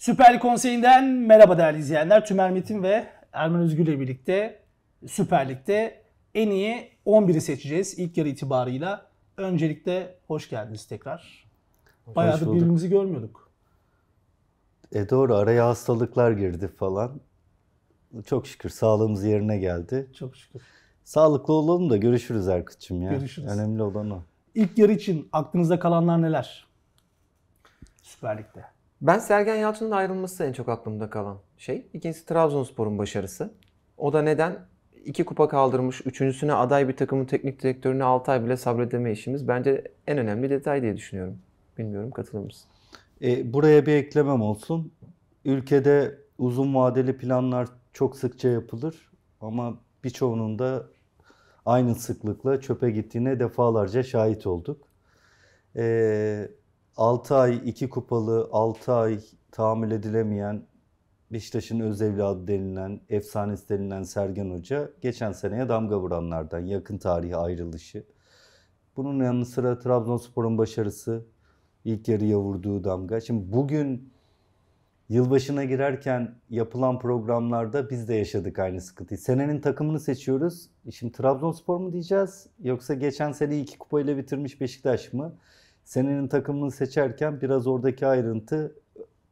Süper Konseyi'nden merhaba değerli izleyenler. Tümer Metin ve Ermen Özgür ile birlikte Süper Lig'de en iyi 11'i seçeceğiz ilk yarı itibarıyla. Öncelikle hoş geldiniz tekrar. Bayağıdır birbirimizi görmüyorduk. E doğru araya hastalıklar girdi falan. Çok şükür sağlığımız yerine geldi. Çok şükür. Sağlıklı olalım da görüşürüz Erkut'cum ya. Görüşürüz. Önemli olan o. İlk yarı için aklınızda kalanlar neler? Süper Lig'de. Ben Sergen Yalçın'ın ayrılması en çok aklımda kalan şey. İkincisi Trabzonspor'un başarısı. O da neden? iki kupa kaldırmış, üçüncüsüne aday bir takımın teknik direktörünü 6 ay bile sabredeme işimiz bence en önemli detay diye düşünüyorum. Bilmiyorum katılır mısın? E, buraya bir eklemem olsun. Ülkede uzun vadeli planlar çok sıkça yapılır ama birçoğunun da aynı sıklıkla çöpe gittiğine defalarca şahit olduk. E, 6 ay 2 kupalı, 6 ay tahammül edilemeyen Beşiktaş'ın öz evladı denilen, efsanesi denilen Sergen Hoca geçen seneye damga vuranlardan yakın tarihi ayrılışı. Bunun yanı sıra Trabzonspor'un başarısı, ilk yarıya vurduğu damga. Şimdi bugün yılbaşına girerken yapılan programlarda biz de yaşadık aynı sıkıntıyı. Senenin takımını seçiyoruz. Şimdi Trabzonspor mu diyeceğiz yoksa geçen seneyi iki kupayla bitirmiş Beşiktaş mı? senenin takımını seçerken biraz oradaki ayrıntı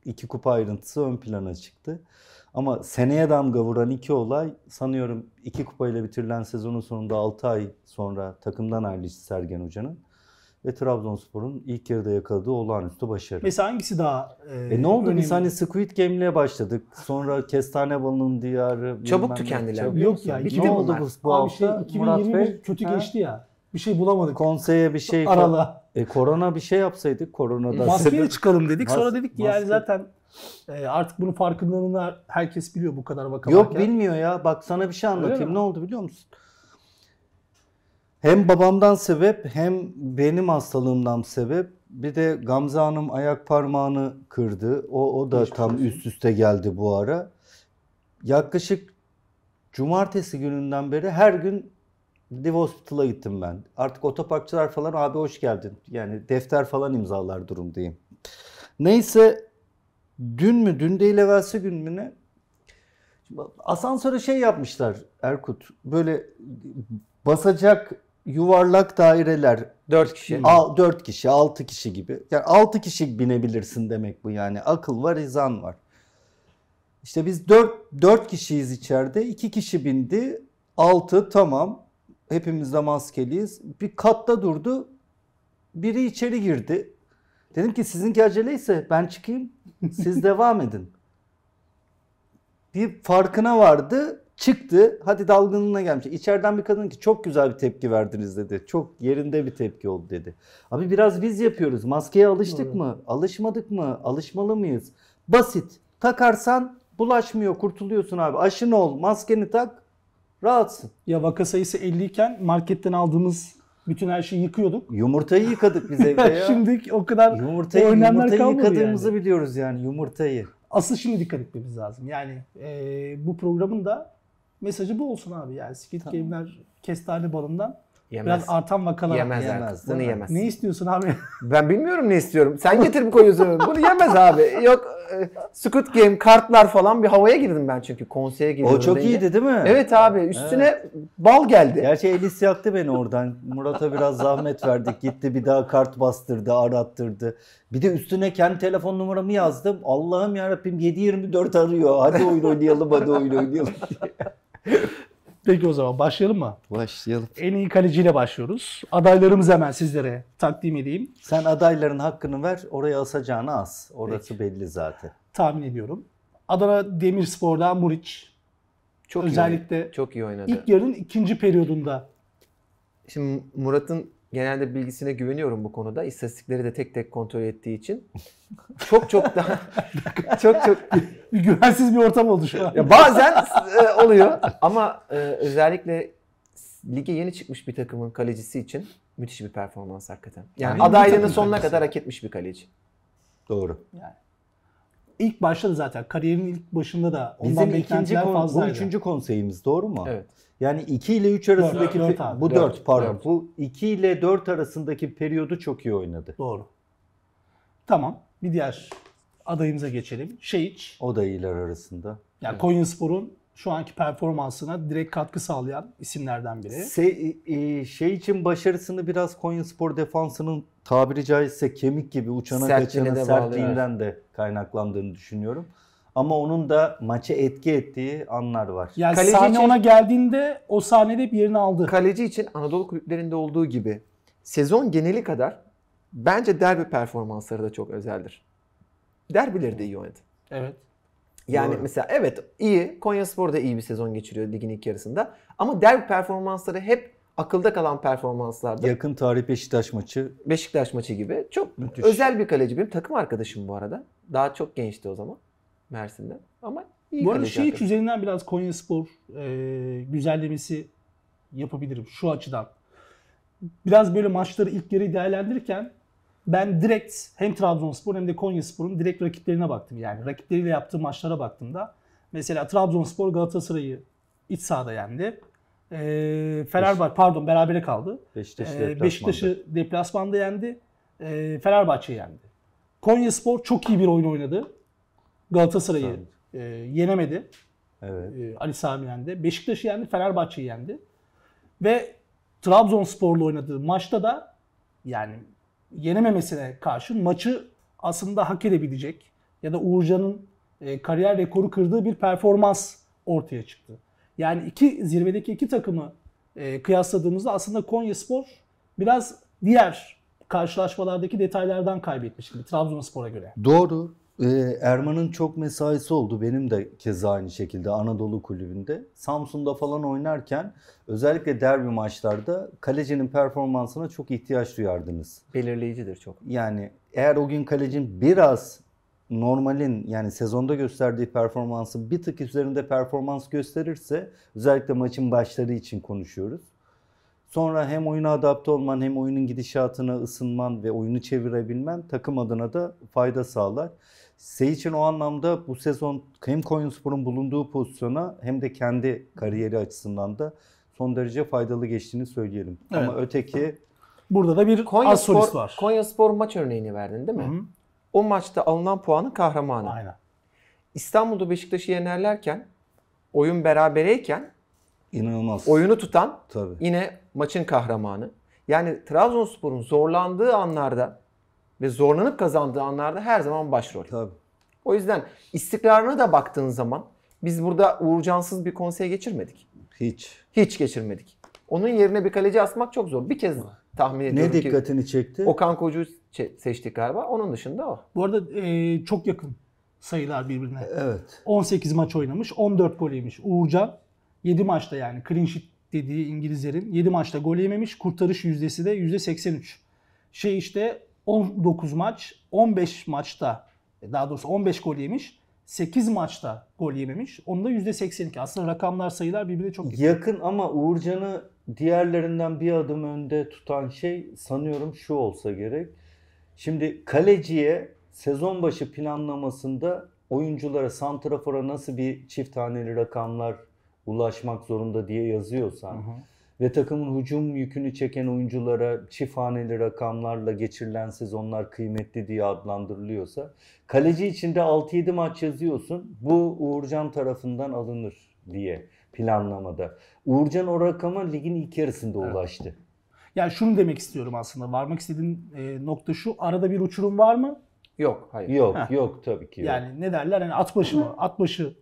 iki kupa ayrıntısı ön plana çıktı. Ama seneye damga vuran iki olay sanıyorum iki kupayla bitirilen sezonun sonunda 6 ay sonra takımdan ayrıldı Sergen Hoca'nın ve Trabzonspor'un ilk yarıda yakaladığı olağanüstü başarı. Mesela hangisi daha e, e ne oldu önemli? biz hani Squid Game'le başladık. Sonra Kestane Balı'nın diyarı. Çabuk tükendiler. Çabuk. Yok ya. Bitti ne oldu bu, bu Abi şey, hafta? Şey, 2020 Murat Bey? kötü ha? geçti ya. Bir şey bulamadık. Konseye bir şey. Arala. E, korona bir şey yapsaydık koronada. Maskeye çıkalım dedik. Sonra dedik ki yani zaten e, artık bunun farkındalığını herkes biliyor bu kadar vaka Yok varken. bilmiyor ya. Bak sana bir şey anlatayım. Ne oldu biliyor musun? Hem babamdan sebep hem benim hastalığımdan sebep bir de Gamze Hanım ayak parmağını kırdı. O, o da Hiç tam üst üste geldi bu ara. Yaklaşık cumartesi gününden beri her gün Dev Hospital'a gittim ben. Artık otoparkçılar falan abi hoş geldin. Yani defter falan imzalar durumdayım. Neyse dün mü dün değil evvelsi gün mü ne? Asansöre şey yapmışlar Erkut. Böyle basacak yuvarlak daireler. dört kişi. Al, 4 kişi, altı kişi gibi. Yani altı kişi binebilirsin demek bu yani. Akıl var, izan var. İşte biz dört dört kişiyiz içeride. 2 kişi bindi. altı tamam. Hepimizde de maskeliyiz. Bir katta durdu. Biri içeri girdi. Dedim ki sizinki aceleyse ben çıkayım. Siz devam edin. Bir farkına vardı. Çıktı. Hadi dalgınlığına gelmiş. İçeriden bir kadın ki çok güzel bir tepki verdiniz dedi. Çok yerinde bir tepki oldu dedi. Abi biraz biz yapıyoruz. Maskeye alıştık evet. mı? Alışmadık mı? Alışmalı mıyız? Basit. Takarsan bulaşmıyor, kurtuluyorsun abi. Aşın ol, maskeni tak, rahatsın. Ya vaka sayısı 50 iken marketten aldığımız bütün her şeyi yıkıyorduk. Yumurtayı yıkadık biz evde ya. şimdi o kadar yumurtayı, o önlemler yumurtayı kalmadı yıkadığımızı yani. biliyoruz yani yumurtayı. Asıl şimdi dikkat etmemiz lazım. Yani e, bu programın da mesajı bu olsun abi. Yani Squid tamam. Game'ler kestane balından Yemez. Biraz artan vakalar. Yemez, yemez. Bunu yemez. Ne istiyorsun abi? Ben bilmiyorum ne istiyorum. Sen getirip koyuyorsun. Bunu yemez abi. Yok e, Squid Game kartlar falan bir havaya girdim ben çünkü konseye girdim. O çok deyince. iyiydi değil mi? Evet abi üstüne evet. bal geldi. Gerçi Elis yaktı beni oradan. Murat'a biraz zahmet verdik. Gitti bir daha kart bastırdı, arattırdı. Bir de üstüne kendi telefon numaramı yazdım. Allah'ım yarabbim 7-24 arıyor. Hadi oyun oynayalım, hadi oyun oynayalım Peki o zaman başlayalım mı? Başlayalım. En iyi kaleciyle başlıyoruz. Adaylarımız hemen sizlere takdim edeyim. Sen adayların hakkını ver, oraya asacağını as. Orası Peki. belli zaten. Tahmin ediyorum. Adana Demirspor'dan Muriç. Çok özellikle iyi, çok iyi oynadı. İlk yarının ikinci periyodunda. Şimdi Murat'ın genelde bilgisine güveniyorum bu konuda. İstatistikleri de tek tek kontrol ettiği için. Çok çok daha çok çok güvensiz bir ortam oldu şu an. Ya bazen e, oluyor ama e, özellikle lige yeni çıkmış bir takımın kalecisi için müthiş bir performans hakikaten. Yani, yani adaylığını sonuna kalecisi. kadar hak etmiş bir kaleci. Doğru. Yani ilk başladı zaten. Kariyerin ilk başında da ondan Bizim ikinci kon, fazlaydı. Bu üçüncü konseyimiz doğru mu? Evet. Yani 2 ile 3 arasındaki dört, dört bu 4 pardon. Dört. Bu 2 ile 4 arasındaki periyodu çok iyi oynadı. Doğru. Tamam. Bir diğer adayımıza geçelim. Şehiç. O da iyiler arasında. Yani evet. Konyaspor'un şu anki performansına direkt katkı sağlayan isimlerden biri. Se, e, e şey için başarısını biraz Konyaspor defansının tabiri caizse kemik gibi uçana Sertliğine kaçana de sertliğinden bağlı. de kaynaklandığını düşünüyorum ama onun da maçı etki ettiği anlar var. Yani kaleci sahne için, ona geldiğinde o sahnede bir yerini aldı. Kaleci için Anadolu kulüplerinde olduğu gibi sezon geneli kadar bence derbi performansları da çok özeldir. Derbileri de iyi oynadı. Evet. Yani Doğru. mesela evet iyi. Konyaspor da iyi bir sezon geçiriyor ligin ilk yarısında. Ama derbi performansları hep akılda kalan performanslardı. Yakın tarih Beşiktaş maçı. Beşiktaş maçı gibi. Çok Müthiş. özel bir kaleci. Benim takım arkadaşım bu arada. Daha çok gençti o zaman. Mersin'de. Ama iyi Bu arada şey arkadaşlar. üzerinden biraz Konya Spor e, güzellemesi yapabilirim şu açıdan. Biraz böyle maçları ilk yarı değerlendirirken ben direkt hem Trabzonspor hem de Konya Spor'un direkt rakiplerine baktım. Yani rakipleriyle yaptığı maçlara baktığımda mesela Trabzonspor Galatasaray'ı iç sahada yendi. Ee, Fenerbahçe pardon berabere kaldı. Beşiktaş'ı ee, deplasmanda. Beşiktaş'ı deplasmanda yendi. Ee, Fenerbahçe yendi. Konyaspor çok iyi bir oyun oynadı. Galatasaray'ı e, yenemedi. Evet. E, Ali Sami yendi. Beşiktaş'ı yendi, Fenerbahçe'yi yendi. Ve Trabzonspor'la oynadığı maçta da yani yenememesine karşın maçı aslında hak edebilecek ya da Uğurcan'ın e, kariyer rekoru kırdığı bir performans ortaya çıktı. Yani iki zirvedeki iki takımı e, kıyasladığımızda aslında Konyaspor biraz diğer karşılaşmalardaki detaylardan kaybetmiş gibi Trabzonspor'a göre. Doğru. Erman'ın çok mesaisi oldu. Benim de keza aynı şekilde Anadolu Kulübü'nde. Samsun'da falan oynarken özellikle derbi maçlarda kalecinin performansına çok ihtiyaç duyardınız. Belirleyicidir çok. Yani eğer o gün kalecin biraz normalin yani sezonda gösterdiği performansı bir tık üzerinde performans gösterirse özellikle maçın başları için konuşuyoruz. Sonra hem oyuna adapte olman hem oyunun gidişatına ısınman ve oyunu çevirebilmen takım adına da fayda sağlar. Seyit'in o anlamda bu sezon hem Konyaspor'un bulunduğu pozisyona hem de kendi kariyeri açısından da son derece faydalı geçtiğini söyleyelim. Evet. Ama öteki Burada da bir Konya az solist var. Konyaspor maç örneğini verdin değil mi? Hı-hı. O maçta alınan puanın kahramanı. Aynen. İstanbul'da Beşiktaş'ı yenerlerken oyun berabereyken inanılmaz. Oyunu tutan Tabii. yine maçın kahramanı. Yani Trabzonspor'un zorlandığı anlarda ve zorlanıp kazandığı anlarda her zaman başrol. Tabii. O yüzden istikrarına da baktığın zaman biz burada Uğurcansız bir konseye geçirmedik. Hiç. Hiç geçirmedik. Onun yerine bir kaleci asmak çok zor. Bir kez tahmin ediyorum Ne dikkatini çekti? Okan Kocu seçtik galiba. Onun dışında o. Bu arada e, çok yakın sayılar birbirine. Evet. 18 maç oynamış, 14 gol yemiş. Uğurcan 7 maçta yani clean sheet dediği İngilizlerin 7 maçta gol yememiş. Kurtarış yüzdesi de %83. Şey işte 19 maç 15 maçta e, daha doğrusu 15 gol yemiş. 8 maçta gol yememiş. Onda %82. Aslında rakamlar sayılar birbirine çok yakın. Yakın ama Uğurcan'ı diğerlerinden bir adım önde tutan şey sanıyorum şu olsa gerek. Şimdi kaleciye sezon başı planlamasında oyunculara, santrafora nasıl bir çift haneli rakamlar ulaşmak zorunda diye yazıyorsan. Hı hı ve takımın hücum yükünü çeken oyunculara çift rakamlarla geçirilen sezonlar kıymetli diye adlandırılıyorsa kaleci içinde 6-7 maç yazıyorsun bu Uğurcan tarafından alınır diye planlamada. Uğurcan o rakama ligin ilk yarısında ulaştı. Yani şunu demek istiyorum aslında. Varmak istediğin e, nokta şu. Arada bir uçurum var mı? Yok, hayır. Yok, Heh. yok tabii ki. Yok. Yani ne derler? Hani at başı mı? At başı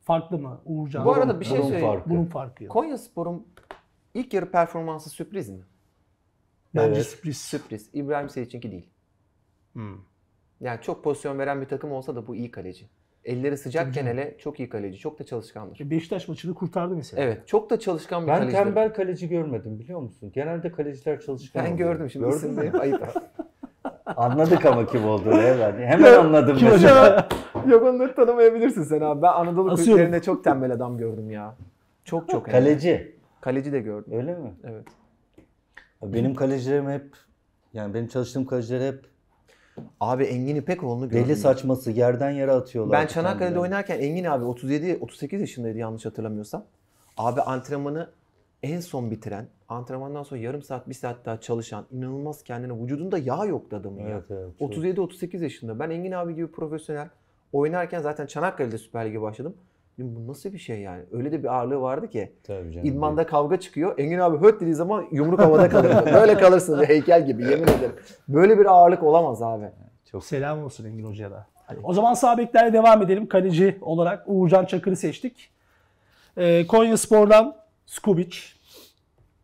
farklı mı Uğurcan? Bu arada bir şey söyleyeyim. Bunun farkı. Bunun Konya Spor'un İlk yarı performansı sürpriz mi? Bence evet. sürpriz. Sürpriz. İbrahim Seyicinki değil. Hmm. Yani çok pozisyon veren bir takım olsa da bu iyi kaleci. Elleri sıcak hele çok iyi kaleci. Çok da çalışkandır. E, Beşiktaş maçını kurtardı mesela. Evet. Çok da çalışkan bir kaleci. Ben tembel kaleci görmedim biliyor musun? Genelde kaleciler çalışkan. Ben oluyor. gördüm şimdi. Gördün mü? Ayıp. Anladık ama kim olduğunu hemen. Hemen ya, anladım. Kim mesela. Yok onları tanımayabilirsin sen abi. Ben Anadolu kulüplerinde çok tembel adam gördüm ya. Çok çok. Kaleci. Yani. Kaleci de gördüm. Öyle mi? Evet. Benim kalecilerim hep yani benim çalıştığım kaleciler hep Abi Engin İpekoğlu'nu gördüm. Deli saçması yerden yere atıyorlar. Ben Çanakkale'de oynarken Engin abi 37 38 yaşındaydı yanlış hatırlamıyorsam. Abi antrenmanı en son bitiren, antrenmandan sonra yarım saat, bir saat daha çalışan, inanılmaz kendine vücudunda yağ yoktu adamın evet, ya. Evet, 37 38 yaşında. Ben Engin abi gibi profesyonel oynarken zaten Çanakkale'de Süper Lig'e başladım bu nasıl bir şey yani? Öyle de bir ağırlığı vardı ki. Tabii canım. İdmanda kavga çıkıyor. Engin abi höt dediği zaman yumruk havada kalır. Böyle kalırsınız heykel gibi yemin ederim. Böyle bir ağırlık olamaz abi. Çok Selam olsun Engin Hoca'ya da. Hadi. O zaman sabitlerle devam edelim. Kaleci olarak Uğurcan Çakır'ı seçtik. Ee, Konya Spor'dan Skubic.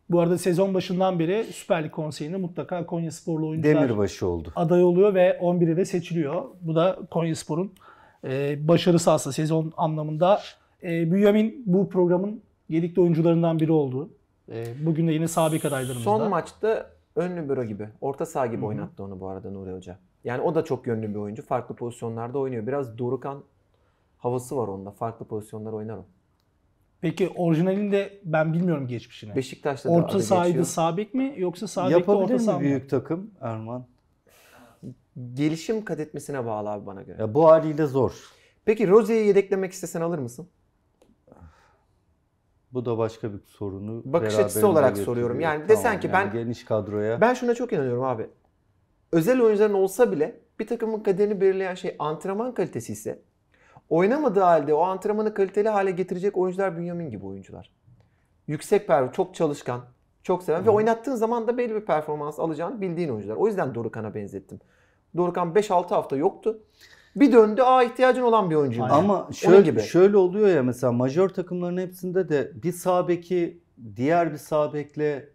Bu arada sezon başından beri Süper Lig konseyine mutlaka Konya Sporlu oyuncular Demirbaşı oldu. aday oluyor ve 11'e de seçiliyor. Bu da Konya Spor'un e, başarısı aslında sezon anlamında. E, Bünyamin bu programın yedikli oyuncularından biri oldu. E, bugün de yine sabit adaylarımızda. Son maçta ön büro gibi, orta saha gibi Hı-hı. oynattı onu bu arada Nuri Hoca. Yani o da çok yönlü bir oyuncu. Farklı pozisyonlarda oynuyor. Biraz Dorukan havası var onda. Farklı pozisyonlar oynar o. Peki orijinalinde ben bilmiyorum geçmişini. Beşiktaş'ta da Orta sahaydı sabit mi yoksa sabit orta saha mı? Yapabilir mi büyük takım Erman? gelişim kat etmesine bağlı abi bana göre. Ya bu haliyle zor. Peki Rozier'i yedeklemek istesen alır mısın? Bu da başka bir sorunu. Bakış açısı olarak soruyorum. Yani tamam, desen ki yani ben geniş kadroya. Ben şuna çok inanıyorum abi. Özel oyuncuların olsa bile bir takımın kaderini belirleyen şey antrenman kalitesi ise oynamadığı halde o antrenmanı kaliteli hale getirecek oyuncular Bünyamin gibi oyuncular. Yüksek performans, çok çalışkan, çok seven Hı. ve oynattığın zaman da belli bir performans alacağını bildiğin oyuncular. O yüzden Dorukan'a benzettim. Dorukhan 5-6 hafta yoktu. Bir döndü A ihtiyacın olan bir oyuncu. Ama şöyle, gibi. şöyle oluyor ya mesela majör takımların hepsinde de bir sağ beki diğer bir sağ bekle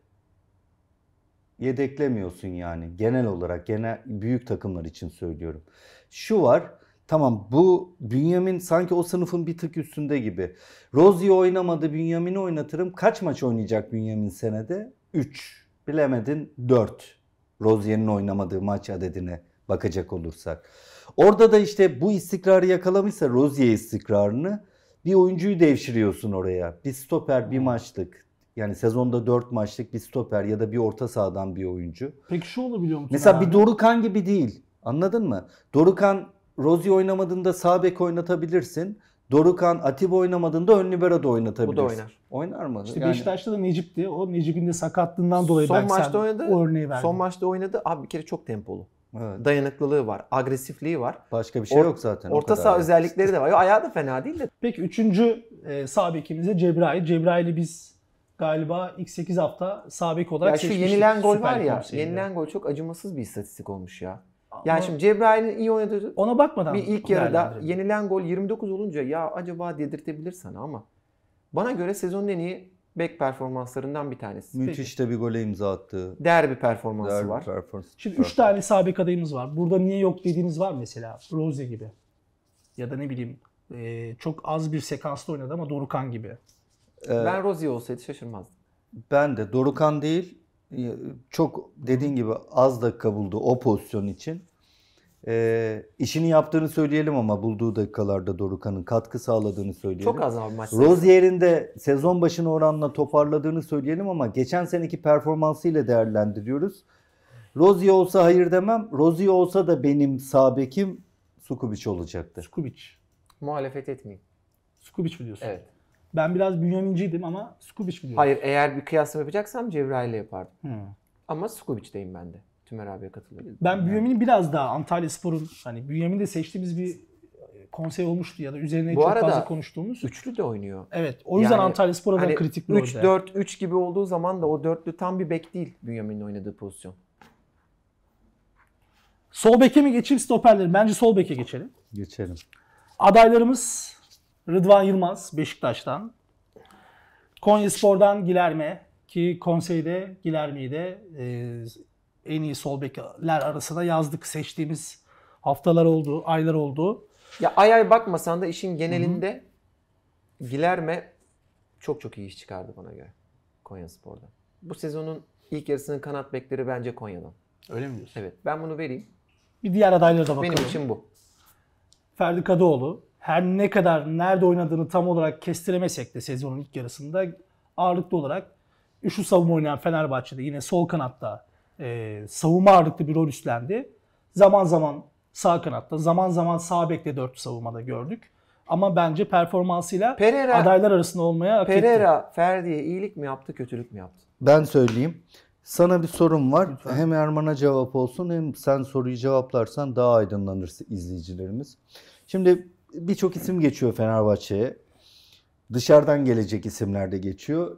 yedeklemiyorsun yani genel olarak gene büyük takımlar için söylüyorum. Şu var tamam bu Bünyamin sanki o sınıfın bir tık üstünde gibi. Rozier oynamadı Bünyamin'i oynatırım. Kaç maç oynayacak Bünyamin senede? 3. Bilemedin 4. Rozier'in oynamadığı maç adedine bakacak olursak. Orada da işte bu istikrarı yakalamışsa Rozier istikrarını bir oyuncuyu devşiriyorsun oraya. Bir stoper bir hmm. maçlık yani sezonda 4 maçlık bir stoper ya da bir orta sahadan bir oyuncu. Peki şu olabiliyor mu? Mesela abi? bir Dorukan gibi değil. Anladın mı? Dorukan Rozi oynamadığında sağ bek oynatabilirsin. Dorukan Atiba oynamadığında ön libero da oynatabilirsin. Bu da oynar. Oynar mı? İşte yani... Beşiktaş'ta da Necip'ti. O Necip'in de sakatlığından dolayı son maçta oynadı, o örneği verdin. Son maçta oynadı. Abi bir kere çok tempolu dayanıklılığı var, agresifliği var. Başka bir şey Or- yok zaten. Orta saha özellikleri de var. Yo, ayağı da fena değil de. Peki üçüncü e, sağ bekimiz de Cebrail. Cebrail'i biz galiba ilk 8 hafta sağ bek olarak ya şu yenilen gol Süper var ya, Kupsi'yle. yenilen gol çok acımasız bir istatistik olmuş ya. Yani Ama şimdi Cebrail'in iyi oynadığı ona bakmadan bir ilk yarıda yenilen gol 29 olunca ya acaba dedirtebilir sana ama bana göre sezonun en iyi bek performanslarından bir tanesi. Müthiş de bir gole imza attı. Derbi performansı Derbi var. Performans. Şimdi 3 tane sabit adayımız var. Burada niye yok dediğiniz var mesela. Rose gibi. Ya da ne bileyim e, çok az bir sekansta oynadı ama Dorukan gibi. Ee, ben Rozi olsaydı şaşırmazdım. Ben de Dorukan değil ee, çok dediğin gibi az dakika buldu o pozisyon için. E, işini yaptığını söyleyelim ama bulduğu dakikalarda Dorukan'ın katkı sağladığını söyleyelim. Çok az abi maç. Rozier'in de sezon başına oranla toparladığını söyleyelim ama geçen seneki performansıyla değerlendiriyoruz. Rozier olsa hayır demem. Rozier olsa da benim sağ bekim Sukubic olacaktır. Sukubic. Muhalefet etmeyin. Sukubic mi diyorsun? Evet. Ben biraz Bünyamin'ciydim ama Sukubic mi diyorsun? Hayır eğer bir kıyaslama yapacaksam Cebrail'le yapardım. Hmm. Ama Sukubic'teyim ben de. Tümer abiye katılıyorum. Ben Büyümin'i biraz daha Antalya Spor'un hani Büyümin'i de seçtiğimiz bir konsey olmuştu ya da üzerine Bu çok arada, fazla konuştuğumuz. üçlü de oynuyor. Evet. O yüzden yani, Antalya Spor'a hani, kritik bir 3 4 3 gibi olduğu zaman da o dörtlü tam bir bek değil Bünyamin'in oynadığı pozisyon. Sol beke mi geçeyim stoperleri? Bence sol beke geçelim. Geçelim. Adaylarımız Rıdvan Yılmaz Beşiktaş'tan. Konya Spor'dan Gilerme ki konseyde Gilerme'yi de e, en iyi sol bekler arasına yazdık, seçtiğimiz haftalar oldu, aylar oldu. Ya ay ay bakmasan da işin genelinde Hı-hı. Gilerme çok çok iyi iş çıkardı bana göre Konya Spor'da. Bu sezonun ilk yarısının kanat bekleri bence Konya'dan. Öyle mi diyorsun? Evet. Ben bunu vereyim. Bir diğer adaylara da bakalım. Benim için bu. Ferdi Kadıoğlu her ne kadar nerede oynadığını tam olarak kestiremesek de sezonun ilk yarısında ağırlıklı olarak üçlü savunma oynayan Fenerbahçe'de yine sol kanatta e, savunma ağırlıklı bir rol üstlendi. Zaman zaman sağ kanatta, zaman zaman sağ bekte dörtlü savunmada gördük. Ama bence performansıyla Pereira, adaylar arasında olmaya hak Pereira, etti. Ferdi'ye iyilik mi yaptı, kötülük mü yaptı? Ben söyleyeyim. Sana bir sorum var. Lütfen. Hem Erman'a cevap olsun hem sen soruyu cevaplarsan daha aydınlanır izleyicilerimiz. Şimdi birçok isim geçiyor Fenerbahçe'ye. Dışarıdan gelecek isimler de geçiyor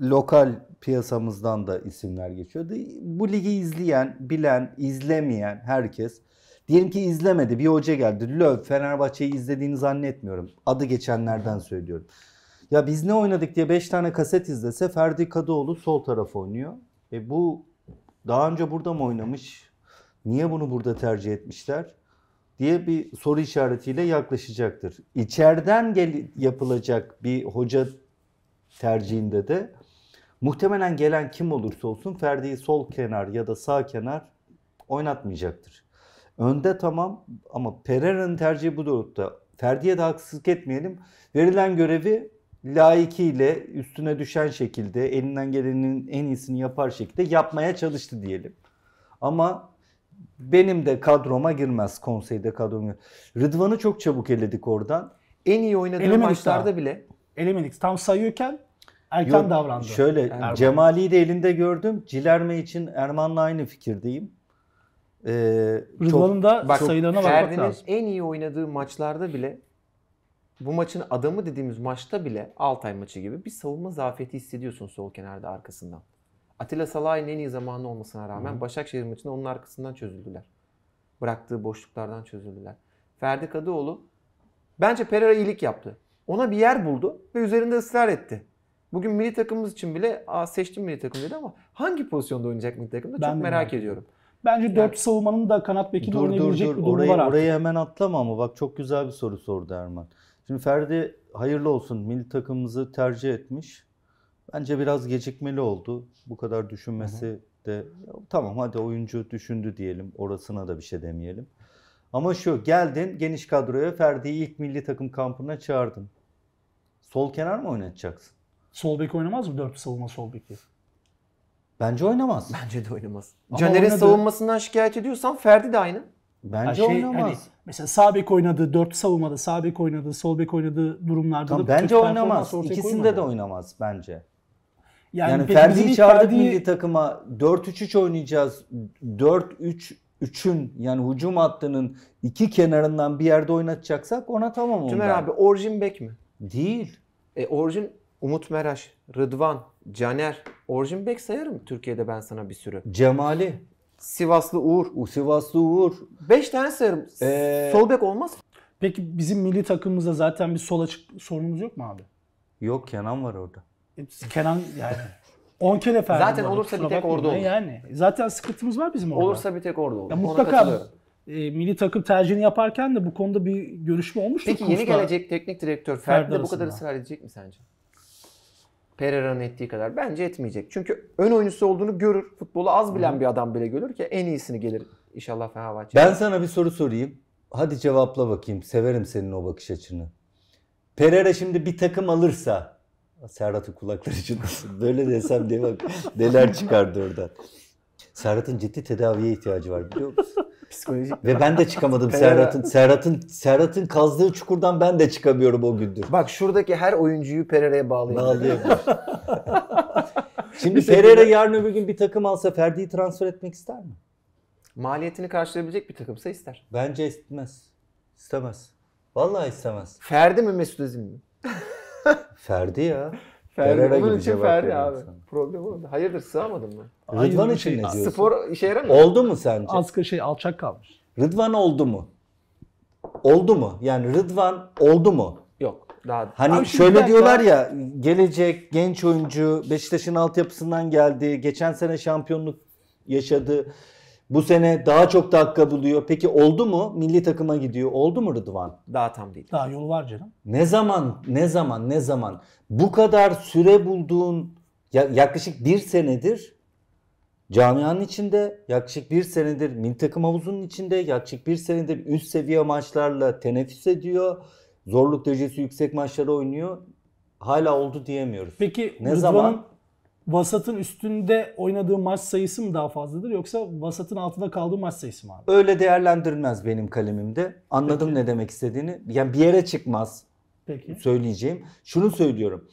lokal piyasamızdan da isimler geçiyordu. Bu ligi izleyen, bilen, izlemeyen herkes diyelim ki izlemedi bir hoca geldi. Löw Fenerbahçe'yi izlediğini zannetmiyorum. Adı geçenlerden söylüyorum. Ya biz ne oynadık diye 5 tane kaset izlese Ferdi Kadıoğlu sol taraf oynuyor. E bu daha önce burada mı oynamış? Niye bunu burada tercih etmişler? diye bir soru işaretiyle yaklaşacaktır. İçeriden gel yapılacak bir hoca tercihinde de Muhtemelen gelen kim olursa olsun Ferdi'yi sol kenar ya da sağ kenar oynatmayacaktır. Önde tamam ama Pereira'nın tercihi bu doğrultuda. Ferdi'ye de haksızlık etmeyelim. Verilen görevi layıkıyla üstüne düşen şekilde elinden gelenin en iyisini yapar şekilde yapmaya çalıştı diyelim. Ama benim de kadroma girmez konseyde kadroma. Rıdvan'ı çok çabuk eledik oradan. En iyi oynadığı Elemedik maçlarda daha. bile. Elemedik. Tam sayıyorken Erken Yok, davrandı. Şöyle Erman. Cemali'yi de elinde gördüm. Cilerme için Erman'la aynı fikirdeyim. Ee, Rıdvan'ın da bak, sayılarına bakmak lazım. en iyi oynadığı maçlarda bile bu maçın adamı dediğimiz maçta bile Altay maçı gibi bir savunma zafiyeti hissediyorsun sol kenarda arkasından. Atilla Salah'ın en iyi zamanı olmasına rağmen Hı-hı. Başakşehir maçında onun arkasından çözüldüler. Bıraktığı boşluklardan çözüldüler. Ferdi Kadıoğlu bence Pereira iyilik yaptı. Ona bir yer buldu ve üzerinde ısrar etti. Bugün milli takımımız için bile Aa, seçtim milli takım dedi ama hangi pozisyonda oynayacak milli takımda ben çok merak yani. ediyorum. Bence yani, 4 savunmanın da kanat bekini dur, oynayabilecek dur, bir durumu orayı, var artık. Orayı hemen atlama ama bak çok güzel bir soru sordu Erman. Şimdi Ferdi hayırlı olsun milli takımımızı tercih etmiş. Bence biraz gecikmeli oldu. Bu kadar düşünmesi Hı-hı. de tamam hadi oyuncu düşündü diyelim. Orasına da bir şey demeyelim. Ama şu geldin geniş kadroya Ferdi'yi ilk milli takım kampına çağırdın. Sol kenar mı oynatacaksın? Sol bek oynamaz mı dörtlü savunma sol beki? Bence oynamaz. Bence de oynamaz. Caner'in savunmasından şikayet ediyorsan Ferdi de aynı. Bence yani şey, oynamaz. Hani mesela sağ bek oynadı, dört savunmada sağ bek oynadı, sol bek oynadı durumlarda tamam, da bence oynamaz. İkisinde koymadı. de oynamaz bence. Yani, yani Ferdi'yi çağırdık Ferdi... milli takıma 4-3-3 oynayacağız. 4-3 3'ün yani hücum hattının iki kenarından bir yerde oynatacaksak ona tamam olur. Tümer abi orijin bek mi? Değil. E, orijin Umut Meraş, Rıdvan, Caner, Orjin Bek sayarım Türkiye'de ben sana bir sürü. Cemali. Sivaslı Uğur. U Sivaslı Uğur. 5 tane sayarım. Ee... Sol bek olmaz. Peki bizim milli takımımızda zaten bir sol açık sorunumuz yok mu abi? Yok Kenan var orada. E, Kenan yani 10 kere Ferdi Zaten var. olursa Kusura bir tek orada olur. Yani zaten sıkıntımız var bizim orada. Olursa bir tek orada olur. Ya mutlaka e, milli takım tercihini yaparken de bu konuda bir görüşme olmuştu. Peki yeni gelecek teknik direktör Ferdi, Ferdi de bu kadar ısrar edecek mi sence? Pereira'nın ettiği kadar. Bence etmeyecek. Çünkü ön oyuncusu olduğunu görür. Futbolu az bilen Hı. bir adam bile görür ki en iyisini gelir inşallah Fenerbahçe. Ben sana bir soru sorayım. Hadi cevapla bakayım. Severim senin o bakış açını. Pereira şimdi bir takım alırsa Serhat'ın kulakları çınlasın. Böyle desem diye bak neler çıkardı oradan. Serhat'ın ciddi tedaviye ihtiyacı var biliyor musun? Psikolojik. Ve ben de çıkamadım Serhat'ın. Serhat'ın Serhat'ın kazdığı çukurdan ben de çıkamıyorum o gündür. Bak şuradaki her oyuncuyu Pereira'ya bağlayın. Bağlayabilir. Şimdi Pereira yarın öbür gün bir takım alsa Ferdi'yi transfer etmek ister mi? Maliyetini karşılayabilecek bir takımsa ister. Bence istemez. İstemez. Vallahi istemez. Ferdi mi Mesut Özil mi? Ferdi ya. Ferdi. Pereira Bunun için Ferdi abi. Sana. Problem oldu. Hayırdır sığamadın mı? Rıdvan için şey, ne diyorsun? Spor işe yaramıyor. Oldu mu sence? Asgari şey alçak kalmış. Rıdvan oldu mu? Oldu mu? Yani Rıdvan oldu mu? Yok. Daha Hani Abi şöyle diyorlar dakika- ya gelecek genç oyuncu Beşiktaş'ın altyapısından geldi. Geçen sene şampiyonluk yaşadı. Bu sene daha çok dakika buluyor. Peki oldu mu? Milli takıma gidiyor. Oldu mu Rıdvan? Daha tam değil. Daha yolu var canım. Ne zaman, ne zaman, ne zaman bu kadar süre bulduğun yaklaşık bir senedir Camianın içinde yaklaşık bir senedir min takım havuzunun içinde yaklaşık bir senedir üst seviye maçlarla teneffüs ediyor. Zorluk derecesi yüksek maçları oynuyor. Hala oldu diyemiyoruz. Peki ne zaman vasatın üstünde oynadığı maç sayısı mı daha fazladır yoksa vasatın altında kaldığı maç sayısı mı abi? Öyle değerlendirilmez benim kalemimde. Anladım Peki. ne demek istediğini. Yani bir yere çıkmaz. Peki. Söyleyeceğim. Şunu söylüyorum.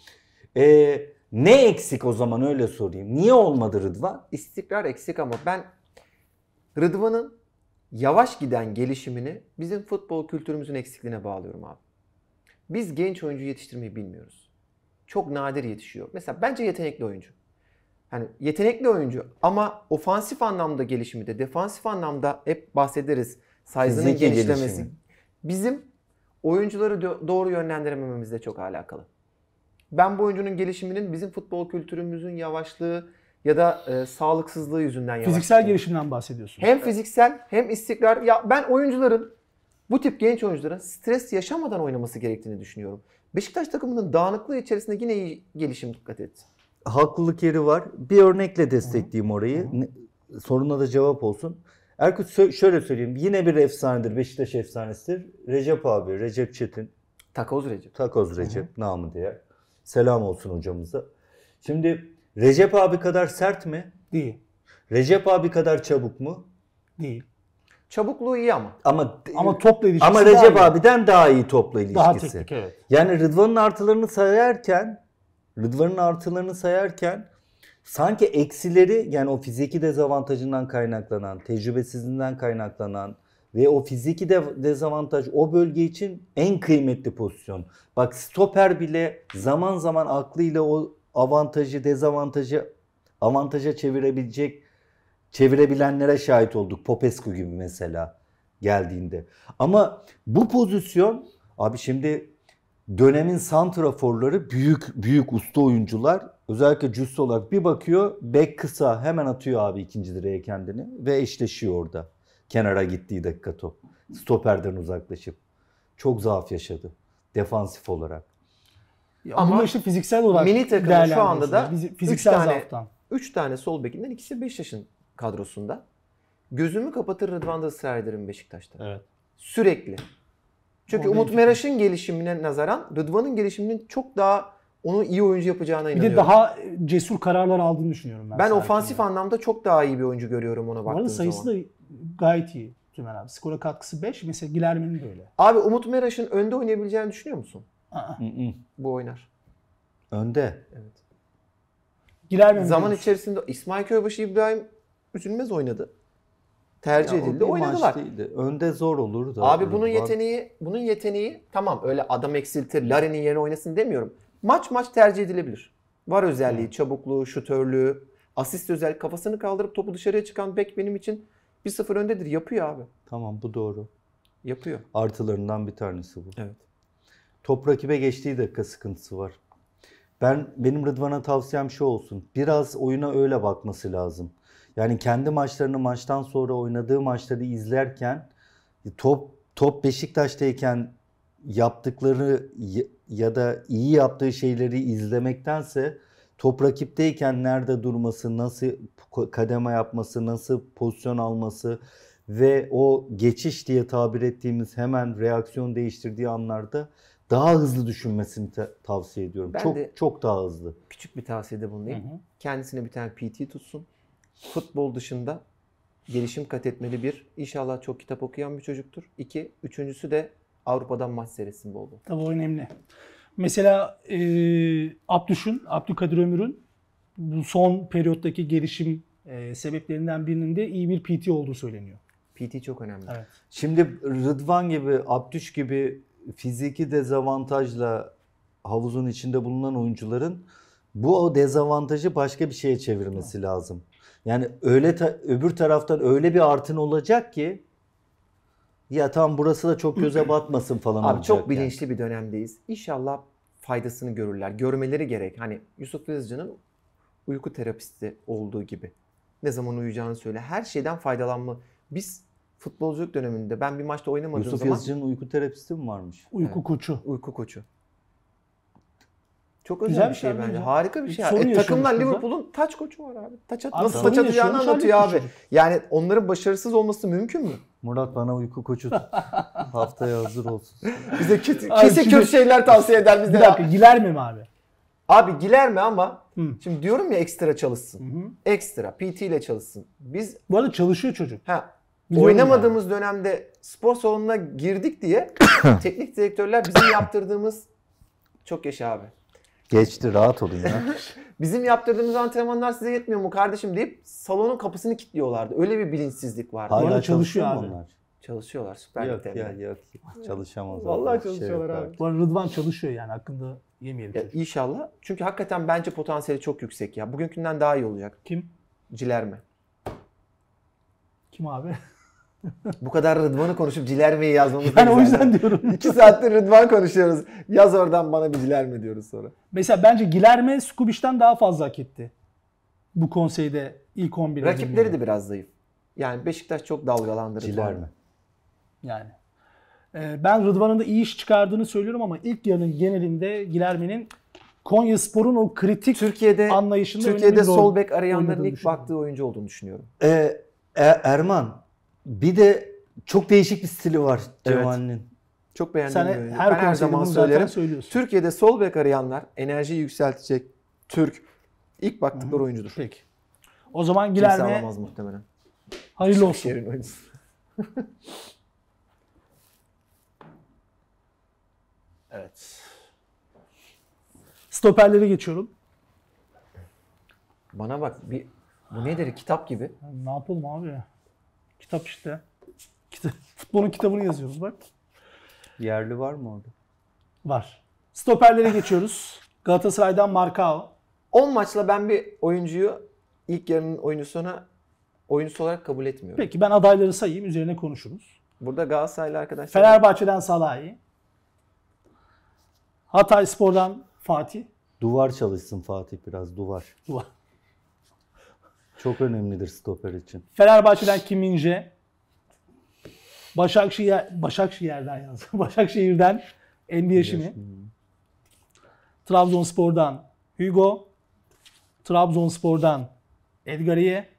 Eee ne eksik o zaman öyle sorayım. Niye olmadı Rıdvan? İstikrar eksik ama ben Rıdvan'ın yavaş giden gelişimini bizim futbol kültürümüzün eksikliğine bağlıyorum abi. Biz genç oyuncu yetiştirmeyi bilmiyoruz. Çok nadir yetişiyor. Mesela bence yetenekli oyuncu. Yani yetenekli oyuncu ama ofansif anlamda gelişimi de defansif anlamda hep bahsederiz. Size'nin genişlemesi. Gelişimi. Bizim oyuncuları doğru yönlendiremememizle çok alakalı. Ben bu oyuncunun gelişiminin bizim futbol kültürümüzün yavaşlığı ya da e, sağlıksızlığı yüzünden yavaş. Fiziksel gelişimden bahsediyorsun. Hem fiziksel hem istikrar. Ya ben oyuncuların bu tip genç oyuncuların stres yaşamadan oynaması gerektiğini düşünüyorum. Beşiktaş takımının dağınıklığı içerisinde yine iyi gelişim dikkat etti. Haklılık yeri var. Bir örnekle destekleyeyim orayı. Hı-hı. Soruna da cevap olsun. Erkut şöyle söyleyeyim. Yine bir efsanedir. Beşiktaş efsanesidir. Recep abi, Recep Çetin. Takoz Recep. Takoz Recep Hı-hı. namı diye. Selam olsun hocamıza. Şimdi Recep abi kadar sert mi? Değil. Recep abi kadar çabuk mu? Değil. Çabukluğu iyi ama. Ama ama topla ilişkisi Ama Recep daha abiden daha iyi topla ilişkisi. Daha teknik evet. Yani Rıdvan'ın artılarını sayarken Rıdvan'ın artılarını sayarken sanki eksileri yani o fiziki dezavantajından kaynaklanan, tecrübesizliğinden kaynaklanan, ve o fiziki de dezavantaj o bölge için en kıymetli pozisyon. Bak stoper bile zaman zaman aklıyla o avantajı dezavantajı avantaja çevirebilecek çevirebilenlere şahit olduk. Popescu gibi mesela geldiğinde. Ama bu pozisyon abi şimdi dönemin santraforları büyük büyük usta oyuncular özellikle cüssü olarak bir bakıyor bek kısa hemen atıyor abi ikinci direğe kendini ve eşleşiyor orada. Kenara gittiği dakika top. Stoperden uzaklaşıp çok zaaf yaşadı defansif olarak. Ya Ama bunu işte fiziksel olarak Mini takım şu anda da fiziksel üç tane, zaaftan. 3 tane sol bekinden ikisi yaşın kadrosunda. Gözümü kapatır Rıdvan'da ısrar ederim Beşiktaş'ta. Evet. Sürekli. Çünkü o Umut Meraş'ın gelişimine nazaran Rıdvan'ın gelişiminin çok daha onu iyi oyuncu yapacağına inanıyorum. Bir de daha cesur kararlar aldığını düşünüyorum ben. Ben ofansif anlamda çok daha iyi bir oyuncu görüyorum ona baktığım zaman. sayısı da gayet iyi Tümer abi. Skora katkısı 5. Mesela Gilerme'nin de öyle. Abi Umut Meraş'ın önde oynayabileceğini düşünüyor musun? Aa. Bu oynar. Önde? Evet. Gilerme Zaman diyorsun? içerisinde İsmail Köybaşı İbrahim Üzülmez oynadı. Tercih ya edildi. Oynadılar. Değildi. Önde zor olur da. Abi bunun var. yeteneği, bunun yeteneği tamam öyle adam eksiltir, Larin'in yerine oynasın demiyorum. Maç maç tercih edilebilir. Var özelliği, çabukluğu, şutörlüğü, asist özelliği. Kafasını kaldırıp topu dışarıya çıkan bek benim için 1-0 öndedir. Yapıyor abi. Tamam bu doğru. Yapıyor. Artılarından bir tanesi bu. Evet. Top rakibe geçtiği dakika sıkıntısı var. Ben benim Rıdvan'a tavsiyem şu olsun. Biraz oyuna öyle bakması lazım. Yani kendi maçlarını maçtan sonra oynadığı maçları izlerken e, top top Beşiktaş'tayken yaptıkları ya da iyi yaptığı şeyleri izlemektense top rakipteyken nerede durması, nasıl kademe yapması, nasıl pozisyon alması ve o geçiş diye tabir ettiğimiz hemen reaksiyon değiştirdiği anlarda daha hızlı düşünmesini tavsiye ediyorum. Ben çok de çok daha hızlı. Küçük bir tavsiyede bulunayım. Hı hı. Kendisine bir tane PT tutsun. Futbol dışında gelişim kat etmeli bir. İnşallah çok kitap okuyan bir çocuktur. İki, üçüncüsü de Avrupa'dan maç serisinde oldu. Tabii önemli. Mesela e, Abdüş'ün, Abdülkadir Ömür'ün bu son periyottaki gelişim e, sebeplerinden birinin de iyi bir PT olduğu söyleniyor. PT çok önemli. Evet. Şimdi Rıdvan gibi, Abdüş gibi fiziki dezavantajla havuzun içinde bulunan oyuncuların bu o dezavantajı başka bir şeye çevirmesi lazım. Yani öyle ta- öbür taraftan öyle bir artın olacak ki ya tam burası da çok göze batmasın falan Abi olacak. çok bilinçli yani. bir dönemdeyiz. İnşallah faydasını görürler. Görmeleri gerek. Hani Yusuf Yazıcı'nın uyku terapisti olduğu gibi. Ne zaman uyuyacağını söyle. Her şeyden faydalanma. Biz futbolculuk döneminde ben bir maçta oynamadığım Yusuf zaman... Yusuf Yazıcı'nın uyku terapisti mi varmış? Uyku evet. koçu. Uyku koçu. Çok özel Güzel bir şey, şey bence. Harika bir şey. Sorun e, takımlar Liverpool'un taç koçu var abi. Taç at, abi, nasıl taç atacağını anlatıyor abi. Yani onların başarısız olması mümkün mü? Murat bana uyku koçu Haftaya hazır olsun. Bize kesin, kötü şeyler tavsiye eder bizde. Bir dakika giler mi abi? Abi giler mi ama şimdi diyorum ya ekstra çalışsın. Ekstra PT ile çalışsın. Biz Bu arada çalışıyor çocuk. ha Biliyorum oynamadığımız dönemde spor salonuna girdik diye teknik direktörler bizim yaptırdığımız çok yaşa abi. Geçti rahat olun ya. Bizim yaptırdığımız antrenmanlar size yetmiyor mu kardeşim deyip salonun kapısını kilitliyorlardı. Öyle bir bilinçsizlik vardı. Hala yani çalışıyor mu onlar? Çalışıyorlar Süper Yok ya yok. Çalışamaz. Vallahi şey çalışıyorlar şey abi. Bu arada Rıdvan çalışıyor yani hakkında yemeyelim. Ya, İnşallah. Çünkü hakikaten bence potansiyeli çok yüksek ya. Bugünkünden daha iyi olacak. Kim? Ciler mi? Kim abi? Bu kadar Rıdvan'ı konuşup Cilerme'yi yazmamız Yani o yüzden diyorum. İki saattir Rıdvan konuşuyoruz. Yaz oradan bana bir Cilerme diyoruz sonra. Mesela bence Gilerme Skubiş'ten daha fazla hak etti. Bu konseyde ilk 11'e. Rakipleri de biraz zayıf. Yani Beşiktaş çok dalgalandırdı. Cilerme. Yani. Ee, ben Rıdvan'ın da iyi iş çıkardığını söylüyorum ama ilk yarının genelinde Gilerme'nin Konya Spor'un o kritik Türkiye'de anlayışında Türkiye'de sol bek arayanların ilk baktığı oyuncu olduğunu düşünüyorum. Ee, Erman bir de çok değişik bir stili var Cevan'ın. Evet. Çok beğendim. Sen her, her zaman söylerim. Türkiye'de sol bek arayanlar enerji yükseltecek Türk ilk baktıkları hı oyuncudur. Peki. O zaman Giler mi? alamaz muhtemelen. Hayırlı olsun. evet. Stoperlere geçiyorum. Bana bak bir bu nedir kitap gibi. Ne yapalım abi? Kitap işte. Kita Futbolun kitabını yazıyoruz bak. Yerli var mı orada? Var. Stoperlere geçiyoruz. Galatasaray'dan Marcao. 10 maçla ben bir oyuncuyu ilk yarının oyuncusuna oyuncusu olarak kabul etmiyorum. Peki ben adayları sayayım üzerine konuşuruz. Burada Galatasaraylı arkadaşlar. Fenerbahçe'den Salahi. Hatay Spor'dan Fatih. Duvar çalışsın Fatih biraz duvar. Duvar. Çok önemlidir stoper için. Fenerbahçe'den Kim Minje, Başakşehir, Başakşehir'den yalnız. Başakşehir'den Endiyeşimi. Trabzonspor'dan Hugo. Trabzonspor'dan Edgariye.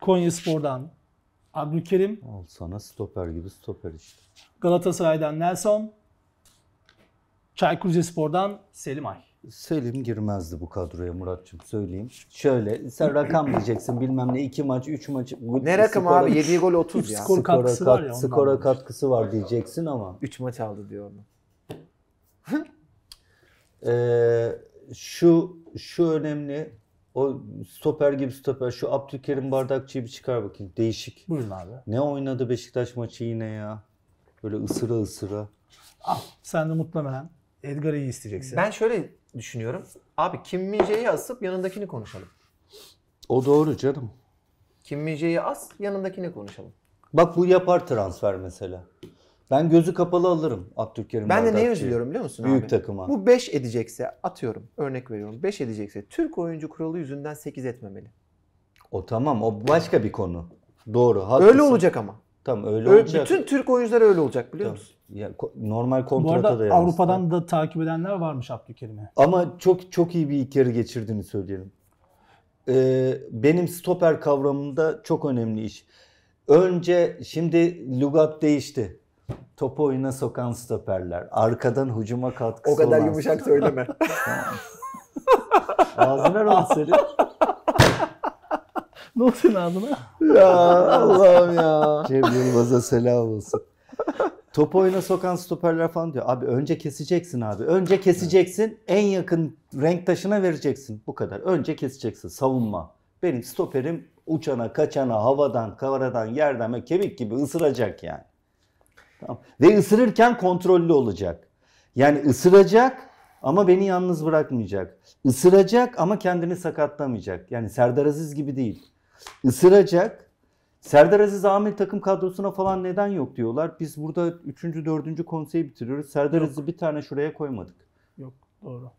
Konyaspor'dan Abdülkerim. Al sana stoper gibi stoper işte. Galatasaray'dan Nelson. Çaykur Rizespor'dan Selim Ay. Selim girmezdi bu kadroya Muratçım söyleyeyim. Şöyle sen rakam diyeceksin bilmem ne 2 maç 3 maç. Ne rakam skora, abi 7 gol 30 ya. Skor skora katkısı kat, var ya. Skora var. katkısı var diyeceksin ama. 3 maç aldı diyor onu. ee, şu şu önemli o stoper gibi stoper. Şu Abdülkerim Bardakçı'yı bir çıkar bakayım. Değişik. Buyurun abi. Ne oynadı Beşiktaş maçı yine ya. Böyle ısıra ısıra. Al sen de muhtemelen Edgar'ı iyi isteyeceksin. Ben şöyle düşünüyorum. Abi Kim Min asıp yanındakini konuşalım. O doğru canım. Kim Min as yanındakini konuşalım. Bak bu yapar transfer mesela. Ben gözü kapalı alırım Abdülkerim Ben de neye üzülüyorum biliyor musun Büyük abi? takıma. Bu 5 edecekse atıyorum örnek veriyorum 5 edecekse Türk oyuncu kuralı yüzünden 8 etmemeli. O tamam o başka bir konu. Doğru haklısın. Öyle olacak ama. Tamam öyle olacak. Bütün Türk oyuncuları öyle olacak biliyor musun? Ya, normal kontrata da arada yansın. Avrupa'dan da takip edenler varmış Abdülkerim'e. Ama çok çok iyi bir ilk yarı geçirdiğini söyleyelim. Ee, benim stoper kavramımda çok önemli iş. Önce şimdi lugat değişti. Topu oyuna sokan stoperler. Arkadan hücuma katkısı O kadar olan- yumuşak söyleme. Ağzına rahat ne oldu senin ağzına? Ya Allah'ım ya. Cem Yılmaz'a selam olsun. Top oyuna sokan stoperler falan diyor. Abi önce keseceksin abi. Önce keseceksin. En yakın renk taşına vereceksin. Bu kadar. Önce keseceksin. Savunma. Benim stoperim uçana, kaçana, havadan, karadan, yerden ve kemik gibi ısıracak yani. Tamam. Ve ısırırken kontrollü olacak. Yani ısıracak ama beni yalnız bırakmayacak. Isıracak ama kendini sakatlamayacak. Yani Serdar Aziz gibi değil ısıracak. Serdar Aziz Ahmet takım kadrosuna falan neden yok diyorlar. Biz burada 3. 4. konseyi bitiriyoruz. Serdar Aziz'i bir tane şuraya koymadık. Yok doğru.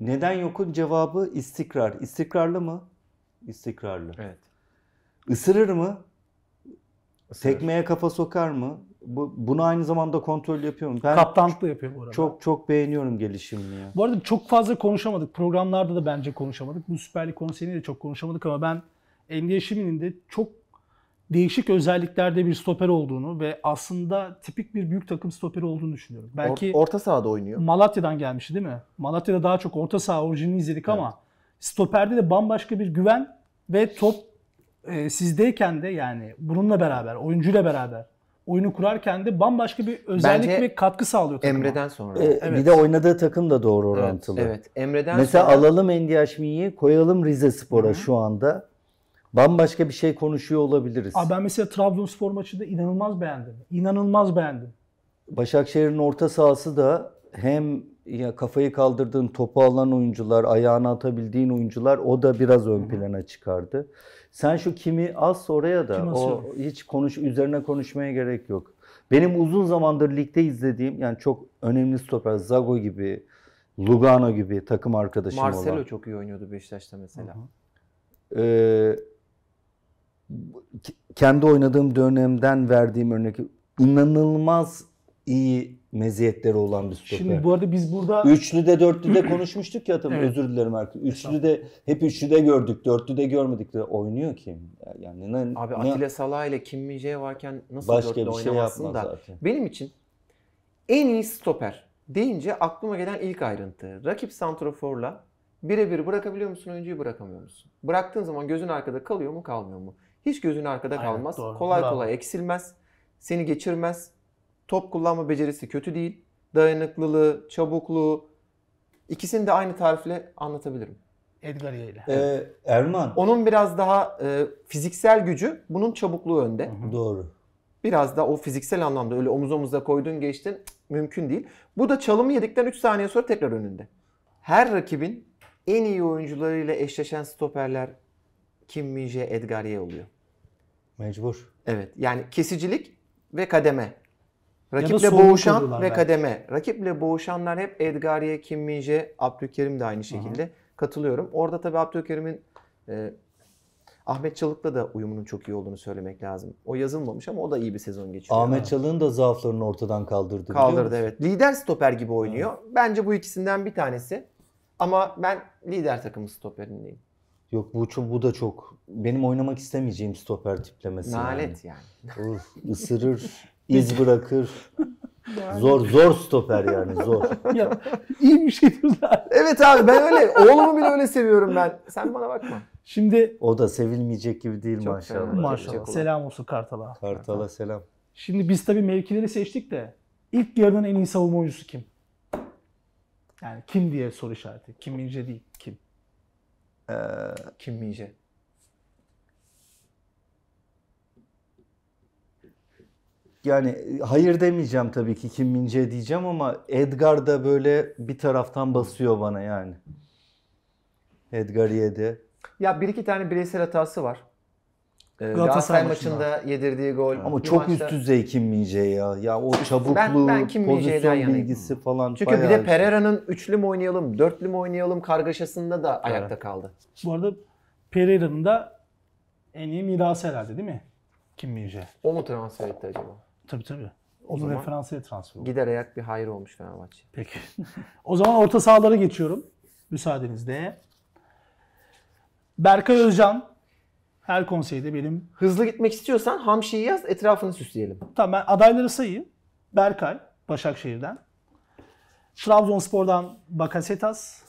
Neden yokun cevabı istikrar. İstikrarlı mı? İstikrarlı. Evet. Isırır mı? Isırır. Tekmeye kafa sokar mı? Bu, bunu aynı zamanda kontrol yapıyorum. Ben Kaptanlıkla yapıyor bu arada. Çok çok beğeniyorum gelişimini ya. Bu arada çok fazla konuşamadık. Programlarda da bence konuşamadık. Bu Süper Lig konseyini de çok konuşamadık ama ben Endiye Şimin'in de çok değişik özelliklerde bir stoper olduğunu ve aslında tipik bir büyük takım stoperi olduğunu düşünüyorum. Belki Or- orta sahada oynuyor. Malatya'dan gelmişti değil mi? Malatya'da daha çok orta saha orijinini izledik evet. ama stoperde de bambaşka bir güven ve top e, sizdeyken de yani bununla beraber, oyuncuyla beraber oyunu kurarken de bambaşka bir özellik Bence ve katkı sağlıyor takıma. Emre'den sonra. Ee, evet. Bir de oynadığı takım da doğru orantılı. Evet, evet. Emre'den Mesela sonra... alalım Endiaşmi'yi, koyalım Rize Spor'a şu anda bambaşka bir şey konuşuyor olabiliriz. Abi ben mesela Trabzonspor maçında inanılmaz beğendim. İnanılmaz beğendim. Başakşehir'in orta sahası da hem ya kafayı kaldırdığın topu alan oyuncular, ayağını atabildiğin oyuncular o da biraz ön plana çıkardı. Sen şu kimi az oraya da Kim o hiç konuş üzerine konuşmaya gerek yok. Benim uzun zamandır ligde izlediğim yani çok önemli stoper Zago gibi, Lugano gibi takım arkadaşım Marcelo olan. Marcelo çok iyi oynuyordu Beşiktaş'ta mesela. Hı hı. Ee, kendi oynadığım dönemden verdiğim örnek inanılmaz iyi meziyetleri olan bir stoper. Şimdi bu arada biz burada... Üçlü de dörtlü de konuşmuştuk ya tabii evet. özür dilerim artık. Üçlü de hep üçlü de gördük. Dörtlü de görmedik de oynuyor kim? Yani ne, Abi ne... Atilla Salah ile Kim Min varken nasıl Başka dörtlü bir şey oynamazsın da. Zaten. Benim için en iyi stoper deyince aklıma gelen ilk ayrıntı. Rakip santroforla birebir bırakabiliyor musun oyuncuyu bırakamıyor musun? Bıraktığın zaman gözün arkada kalıyor mu kalmıyor mu? hiç gözün arkada Aynen, kalmaz. Doğru. Kolay Bravo. kolay eksilmez. Seni geçirmez. Top kullanma becerisi kötü değil. Dayanıklılığı, çabukluğu ikisini de aynı tarifle anlatabilirim. Edgar ile. Ee, Erman. Onun biraz daha e, fiziksel gücü, bunun çabukluğu önde. Hı hı. Doğru. Biraz da o fiziksel anlamda öyle omuz omuza koydun geçtin mümkün değil. Bu da çalımı yedikten 3 saniye sonra tekrar önünde. Her rakibin en iyi oyuncularıyla eşleşen stoperler Kim Minje, Edgar Ye oluyor. Mecbur. Evet. Yani kesicilik ve kademe. Rakiple boğuşan ve belki. kademe. Rakiple boğuşanlar hep Edgariye, Kimminje, Abdülkerim de aynı şekilde. Aha. Katılıyorum. Orada tabii Abdülkerim'in e, Ahmet Çalık'la da uyumunun çok iyi olduğunu söylemek lazım. O yazılmamış ama o da iyi bir sezon geçiriyor. Ahmet Çalık'ın da zaaflarını ortadan kaldırdı. Kaldırdı evet. Lider stoper gibi oynuyor. Evet. Bence bu ikisinden bir tanesi. Ama ben lider takımı stoperindeyim. Yok bu çok, bu da çok benim oynamak istemeyeceğim stoper tiplemesi. Nalet yani. yani. Uf, ısırır, iz bırakır. Yani. Zor zor stoper yani zor. ya iyi bir şey zaten. Evet abi ben öyle oğlumu bile öyle seviyorum ben. Sen bana bakma. Şimdi o da sevilmeyecek gibi değil çok maşallah. Fena. Maşallah. Selam olsun Kartal'a. Kartal'a selam. Şimdi biz tabii mevkileri seçtik de ilk yarının en iyi savunma oyuncusu kim? Yani kim diye soru işareti. Kim ince değil kim. 呃，kim ee, min jae yani e, hayır demeyeceğim tabii ki Kim Mince diyeceğim ama Edgar da böyle bir taraftan basıyor bana yani. Edgar Yedi. Ya bir iki tane bireysel hatası var. Ee, Galatasaray, Galatasaray maçında var. yedirdiği gol. Ama çok maçta... üst düzey Kim Minje ya. Ya o çabukluğu, ben, ben Kim pozisyon bilgisi falan. Çünkü bir de şey. Pereira'nın işte. üçlü mü oynayalım, dörtlü mü oynayalım kargaşasında da evet. ayakta kaldı. Bu arada Pereira'nın da en iyi mirası herhalde değil mi? Kim Minje. O mu transfer etti acaba? Tabii tabii. O Onun referansiyle transfer oldu. Gider ayak bir hayır olmuş Fenerbahçe. Peki. o zaman orta sahalara geçiyorum. Müsaadenizle. Berkay Özcan her konseyde benim... Hızlı gitmek istiyorsan Hamşi'yi yaz etrafını süsleyelim. Tamam ben adayları sayayım. Berkay Başakşehir'den. Trabzonspor'dan Bakasetas.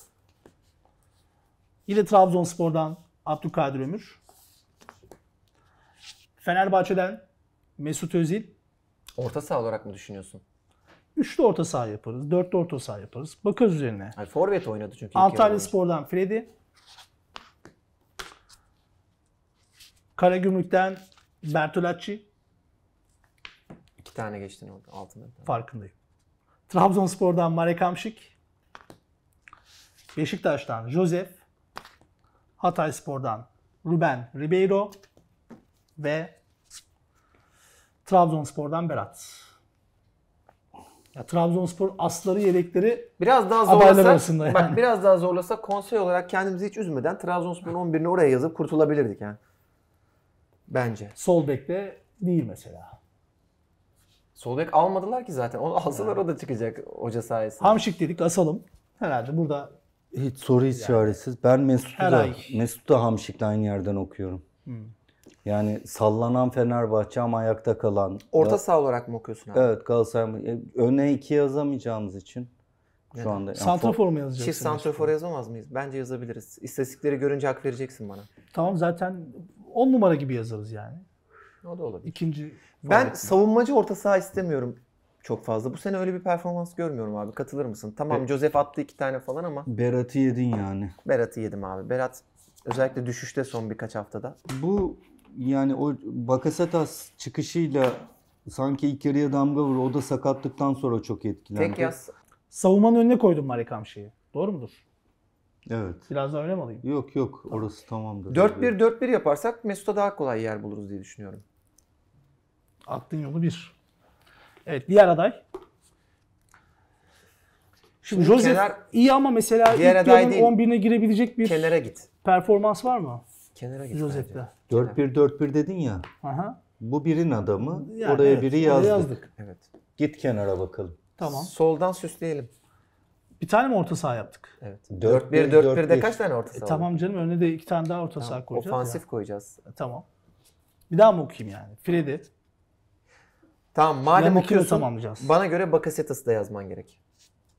Yine Trabzonspor'dan Abdülkadir Ömür. Fenerbahçe'den Mesut Özil. Orta saha olarak mı düşünüyorsun? Üçlü orta saha yaparız. Dörtlü orta saha yaparız. Bakarız üzerine. Yani forvet oynadı çünkü. Antalya Spor'dan Freddy. Karagümrük'ten Bertolacci. İki tane geçtin oldu altında. Farkındayım. Trabzonspor'dan Marek Hamşik. Beşiktaş'tan Josef. Hatay Spor'dan Ruben Ribeiro. Ve Trabzonspor'dan Berat. Ya Trabzonspor asları yelekleri biraz daha zorlasak, arasında yani. bak biraz daha zorlasak konsey olarak kendimizi hiç üzmeden Trabzonspor'un 11'ini oraya yazıp kurtulabilirdik yani. Bence. Sol bekte değil mesela. Sol bek almadılar ki zaten. Onu alsalar o da çıkacak hoca sayesinde. Hamşik dedik asalım. Herhalde burada Hiç soru işaretsiz. Ben Mesut'u da, Mesut da Hamşik'le aynı yerden okuyorum. Hmm. Yani sallanan Fenerbahçe ama ayakta kalan. Orta sağ olarak mı okuyorsun abi? Evet Galatasaray. e, Öne iki yazamayacağımız için şu anda. santrafor mu yazacaksın? Çift santrafor yazamaz mıyız? Bence yazabiliriz. İstatistikleri görünce hak vereceksin bana. Tamam zaten 10 numara gibi yazarız yani. O da olabilir. İkinci ben savunmacı orta saha istemiyorum çok fazla. Bu sene öyle bir performans görmüyorum abi. Katılır mısın? Tamam Be- Joseph attı iki tane falan ama. Berat'ı yedin yani. Berat'ı yedim abi. Berat özellikle düşüşte son birkaç haftada. Bu yani o Bakasetas çıkışıyla sanki ilk yarıya damga vurdu. O da sakatlıktan sonra çok etkilendi. Tek yaz. Savunmanın önüne koydum Marek Hamşi'yi. Doğru mudur? Evet. Biraz daha öyle mi alayım? Yok yok orası tamamdır. 4-1 4-1 yaparsak Mesut'a daha kolay yer buluruz diye düşünüyorum. Aklın yolu bir. Evet diğer aday. Şimdi, Şimdi Joseph kenar, iyi ama mesela diğer ilk yarının 11'ine girebilecek bir kenara git. performans var mı? Kenara git. Joseph'te. 4-1 4-1 dedin ya. Aha. Bu birin adamı. Yani oraya evet, biri yazdık. yazdık. Evet. Git kenara bakalım. Tamam. Soldan süsleyelim. Bir tane mi orta saha yaptık? Evet. 4-1-4-1'de kaç tane orta saha? E, tamam canım önüne de iki tane daha orta tamam. saha koyacağız. Ofansif ya. koyacağız. E, tamam. Bir daha mı okuyayım yani? Fredi. Tamam madem yani okuyorsun tamamlayacağız. bana göre Bakasetas'ı da yazman gerek.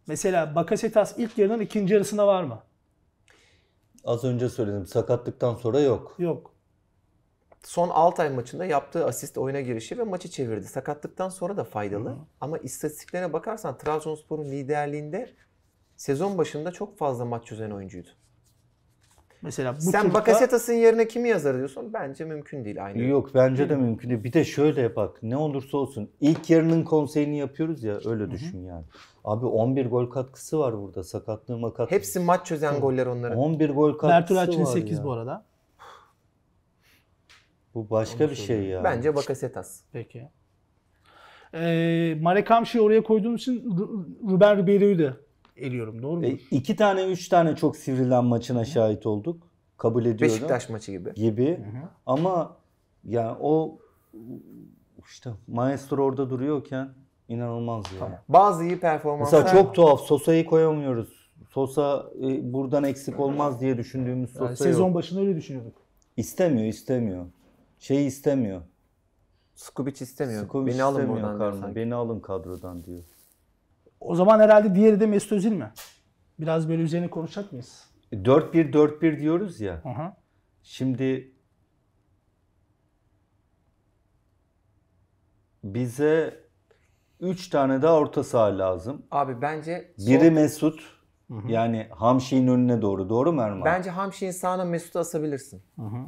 Mesela Bakasetas ilk yarının ikinci yarısında var mı? Az önce söyledim sakatlıktan sonra yok. Yok. Son ay maçında yaptığı asist oyuna girişi ve maçı çevirdi. Sakatlıktan sonra da faydalı. Hı. Ama istatistiklerine bakarsan Trabzonspor'un liderliğinde sezon başında çok fazla maç çözen oyuncuydu. Mesela bu Sen Bakasetas'ın yerine kimi yazar diyorsun? Bence mümkün değil aynı. Yok bence de mümkün değil. Bir de şöyle bak ne olursa olsun ilk yarının konseyini yapıyoruz ya öyle Hı-hı. düşün yani. Abi 11 gol katkısı var burada sakatlığı makatlığı. Hepsi maç çözen Hı. goller onların. 11 gol katkısı Bertolacci'nin var 8 ya. bu arada. Bu başka Onu bir şey ya. Bence Bakasetas. Peki. Ee, Marek Hamşi'yi oraya koyduğum için Ruben Ribeiro'yu da eliyorum. Doğru mu? E, iki tane üç tane çok sivrilen maçına şahit olduk. Kabul ediyorum. Beşiktaş maçı gibi. Gibi. Hı hı. Ama yani o işte maestro orada duruyorken inanılmaz ya. Tamam. Bazı iyi performanslar. Mesela çok tuhaf. Sosa'yı koyamıyoruz. Sosa e, buradan eksik olmaz diye düşündüğümüz Sosa yani Sezon yok. başında öyle düşünüyorduk. İstemiyor, istemiyor. Şey istemiyor. Skubic istemiyor. Skubic beni alın istemiyor buradan. beni alın kadrodan diyor. O zaman herhalde diğeri de Mesut Özil mi? Biraz böyle üzerine konuşacak mıyız? 4-1-4-1 e, diyoruz ya. Hı hı. Şimdi bize 3 tane daha orta saha lazım. Abi bence sol... biri Mesut. Hı hı. Yani Hamşi'nin önüne doğru. Doğru mu Erman? Bence Hamşi'nin sağına Mesut'u asabilirsin. Hı hı.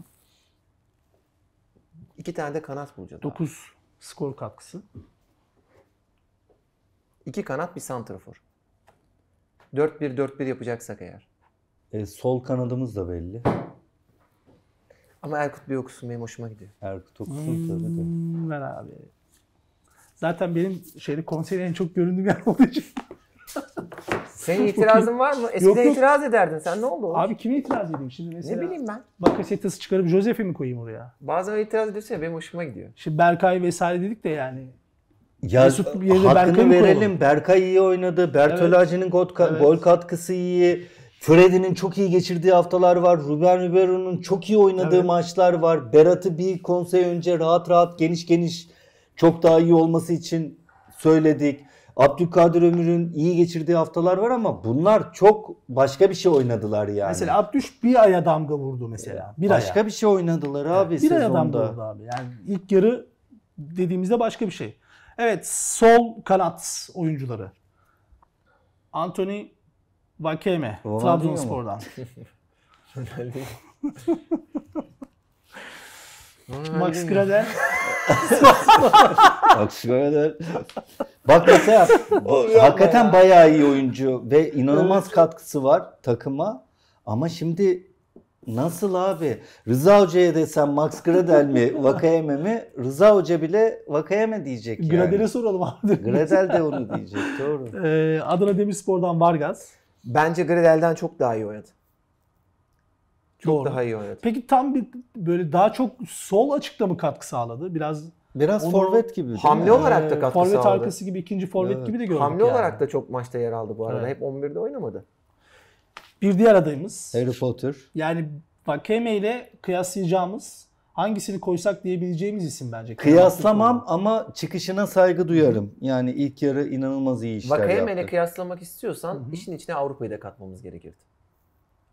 İki tane de kanat bulacağız. 9 skor katkısı. İki kanat bir santrafor. 4-1-4-1 yapacaksak eğer. E, sol kanadımız da belli. Ama Erkut bir okusun benim hoşuma gidiyor. Erkut okusun hmm, tabii de. Ver abi. Zaten benim şeyde konserin en çok göründüğüm yer olduğu için. Senin itirazın var mı? Eskiden yok, yok. itiraz ederdin. Sen ne oldu? Abi kime itiraz edeyim şimdi mesela? Ne bileyim ben. Bakasetas'ı çıkarıp Josef'i mi koyayım oraya? Bazen itiraz ediyorsun ya benim hoşuma gidiyor. Şimdi Berkay vesaire dedik de yani ya, Mesut yerine hakkını verelim. Berkay iyi oynadı. Bertolacı'nın evet. evet. gol katkısı iyi. Freddy'nin çok iyi geçirdiği haftalar var. Ruben Ribero'nun çok iyi oynadığı evet. maçlar var. Berat'ı bir konsey önce rahat rahat geniş geniş çok daha iyi olması için söyledik. Abdülkadir Ömür'ün iyi geçirdiği haftalar var ama bunlar çok başka bir şey oynadılar yani. Mesela Abdüş bir aya damga vurdu mesela. Bir başka aya. bir şey oynadılar abi evet, Bir sezonda. aya damga vurdu abi. Yani ilk yarı dediğimizde başka bir şey. Evet sol kanat oyuncuları. Anthony Vakeme Trabzonspor'dan. Max Gradel. Max Gradel. Bak mesela hakikaten bayağı iyi oyuncu ve inanılmaz evet. katkısı var takıma. Ama şimdi Nasıl abi? Rıza Hoca'ya desem Max Gradel mi, Vakayeme mi? Rıza Hoca bile Vakayeme diyecek yani. Gradel'e soralım abi. Gradel de onu diyecek doğru. Ee, Adana Demirspor'dan Vargas. Bence Gradel'den çok daha iyi oynadı. Çok doğru. daha iyi oynadı. Peki tam bir böyle daha çok sol açıkta mı katkı sağladı? Biraz Biraz Onu forvet gibi. Hamle yani. olarak da katkı forvet sağladı. Forvet arkası gibi, ikinci forvet evet. gibi de gördük. Hamle yani. olarak da çok maçta yer aldı bu arada. Evet. Hep 11'de oynamadı. Bir diğer adayımız. Harry Potter. Yani Vakeme ile kıyaslayacağımız hangisini koysak diyebileceğimiz isim bence. Kıyaslamam ama çıkışına saygı duyarım. Yani ilk yarı inanılmaz iyi işler yaptı. ile kıyaslamak istiyorsan Hı-hı. işin içine Avrupa'yı da katmamız gerekirdi.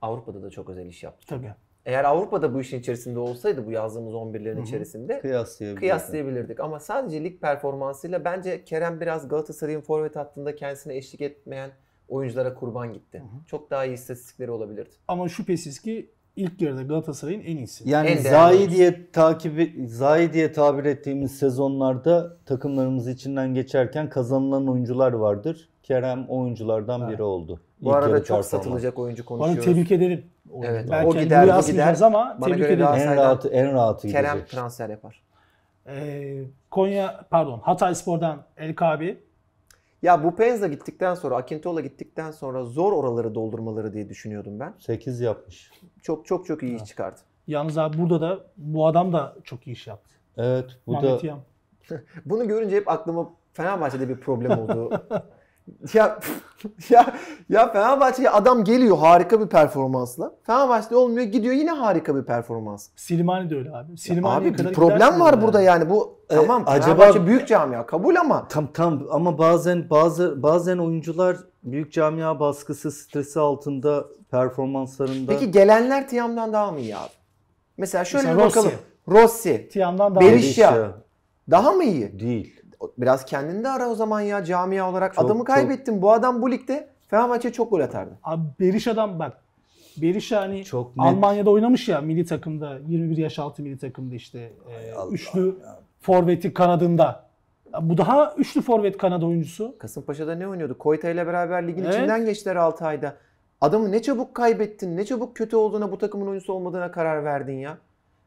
Avrupa'da da çok özel iş yaptı. Tabii. Eğer Avrupa'da bu işin içerisinde olsaydı bu yazdığımız 11'lerin Hı-hı. içerisinde kıyaslayabilirdik. kıyaslayabilirdik. Ama sadece lig performansıyla bence Kerem biraz Galatasaray'ın forvet hattında kendisine eşlik etmeyen oyunculara kurban gitti. Hı hı. Çok daha iyi istatistikleri olabilirdi. Ama şüphesiz ki ilk yarıda Galatasaray'ın en iyisi. Yani en zayi diye takibi zayi diye tabir ettiğimiz sezonlarda takımlarımız içinden geçerken kazanılan oyuncular vardır. Kerem oyunculardan ha. biri oldu. Bu ilk arada çok satılacak oyuncu konuşuyoruz. Bana tebrik ederim. evet, Belki o gider, bu gider. ama Bana tebrik ederim. En rahatı, en rahatı Kerem gidecek. transfer yapar. Ee, Konya pardon Hatay Spor'dan El Kabi ya bu Penza gittikten sonra, Akintola gittikten sonra zor oraları doldurmaları diye düşünüyordum ben. 8 yapmış. Çok çok çok iyi ha. iş çıkardı. Yalnız abi burada da bu adam da çok iyi iş yaptı. Evet bu Mahmet da... Bunu görünce hep aklıma Fenerbahçe'de bir problem olduğu ya ya ya Fenerbahçe'ye adam geliyor harika bir performansla. Fenerbahçe'de olmuyor gidiyor yine harika bir performans. Silmani de öyle abi. Silmani abi bir problem var yani. burada yani bu e, tamam acaba Fenerbahçe büyük camia kabul ama tam tam ama bazen bazı bazen oyuncular büyük camia baskısı stresi altında performanslarında Peki gelenler Tiam'dan daha mı iyi abi? Mesela şöyle Mesela bir bakalım. Rossi. Rossi. Tiam'dan daha iyi. Berisha. Daha mı iyi? Değil. Biraz kendini de ara o zaman ya camia olarak. Çok, Adamı kaybettin. Çok... Bu adam bu ligde Fenerbahçe çok gol atardı. Abi Berisha'dan bak. Berisha hani çok Almanya'da oynamış ya milli takımda. 21 yaş altı milli takımda işte. Ee, Ay e, Allah üçlü ya. forveti kanadında. Bu daha üçlü forvet kanat oyuncusu. Kasımpaşa'da ne oynuyordu? Koyta ile beraber ligin evet. içinden geçtiler 6 ayda. Adamı ne çabuk kaybettin, ne çabuk kötü olduğuna, bu takımın oyuncusu olmadığına karar verdin ya.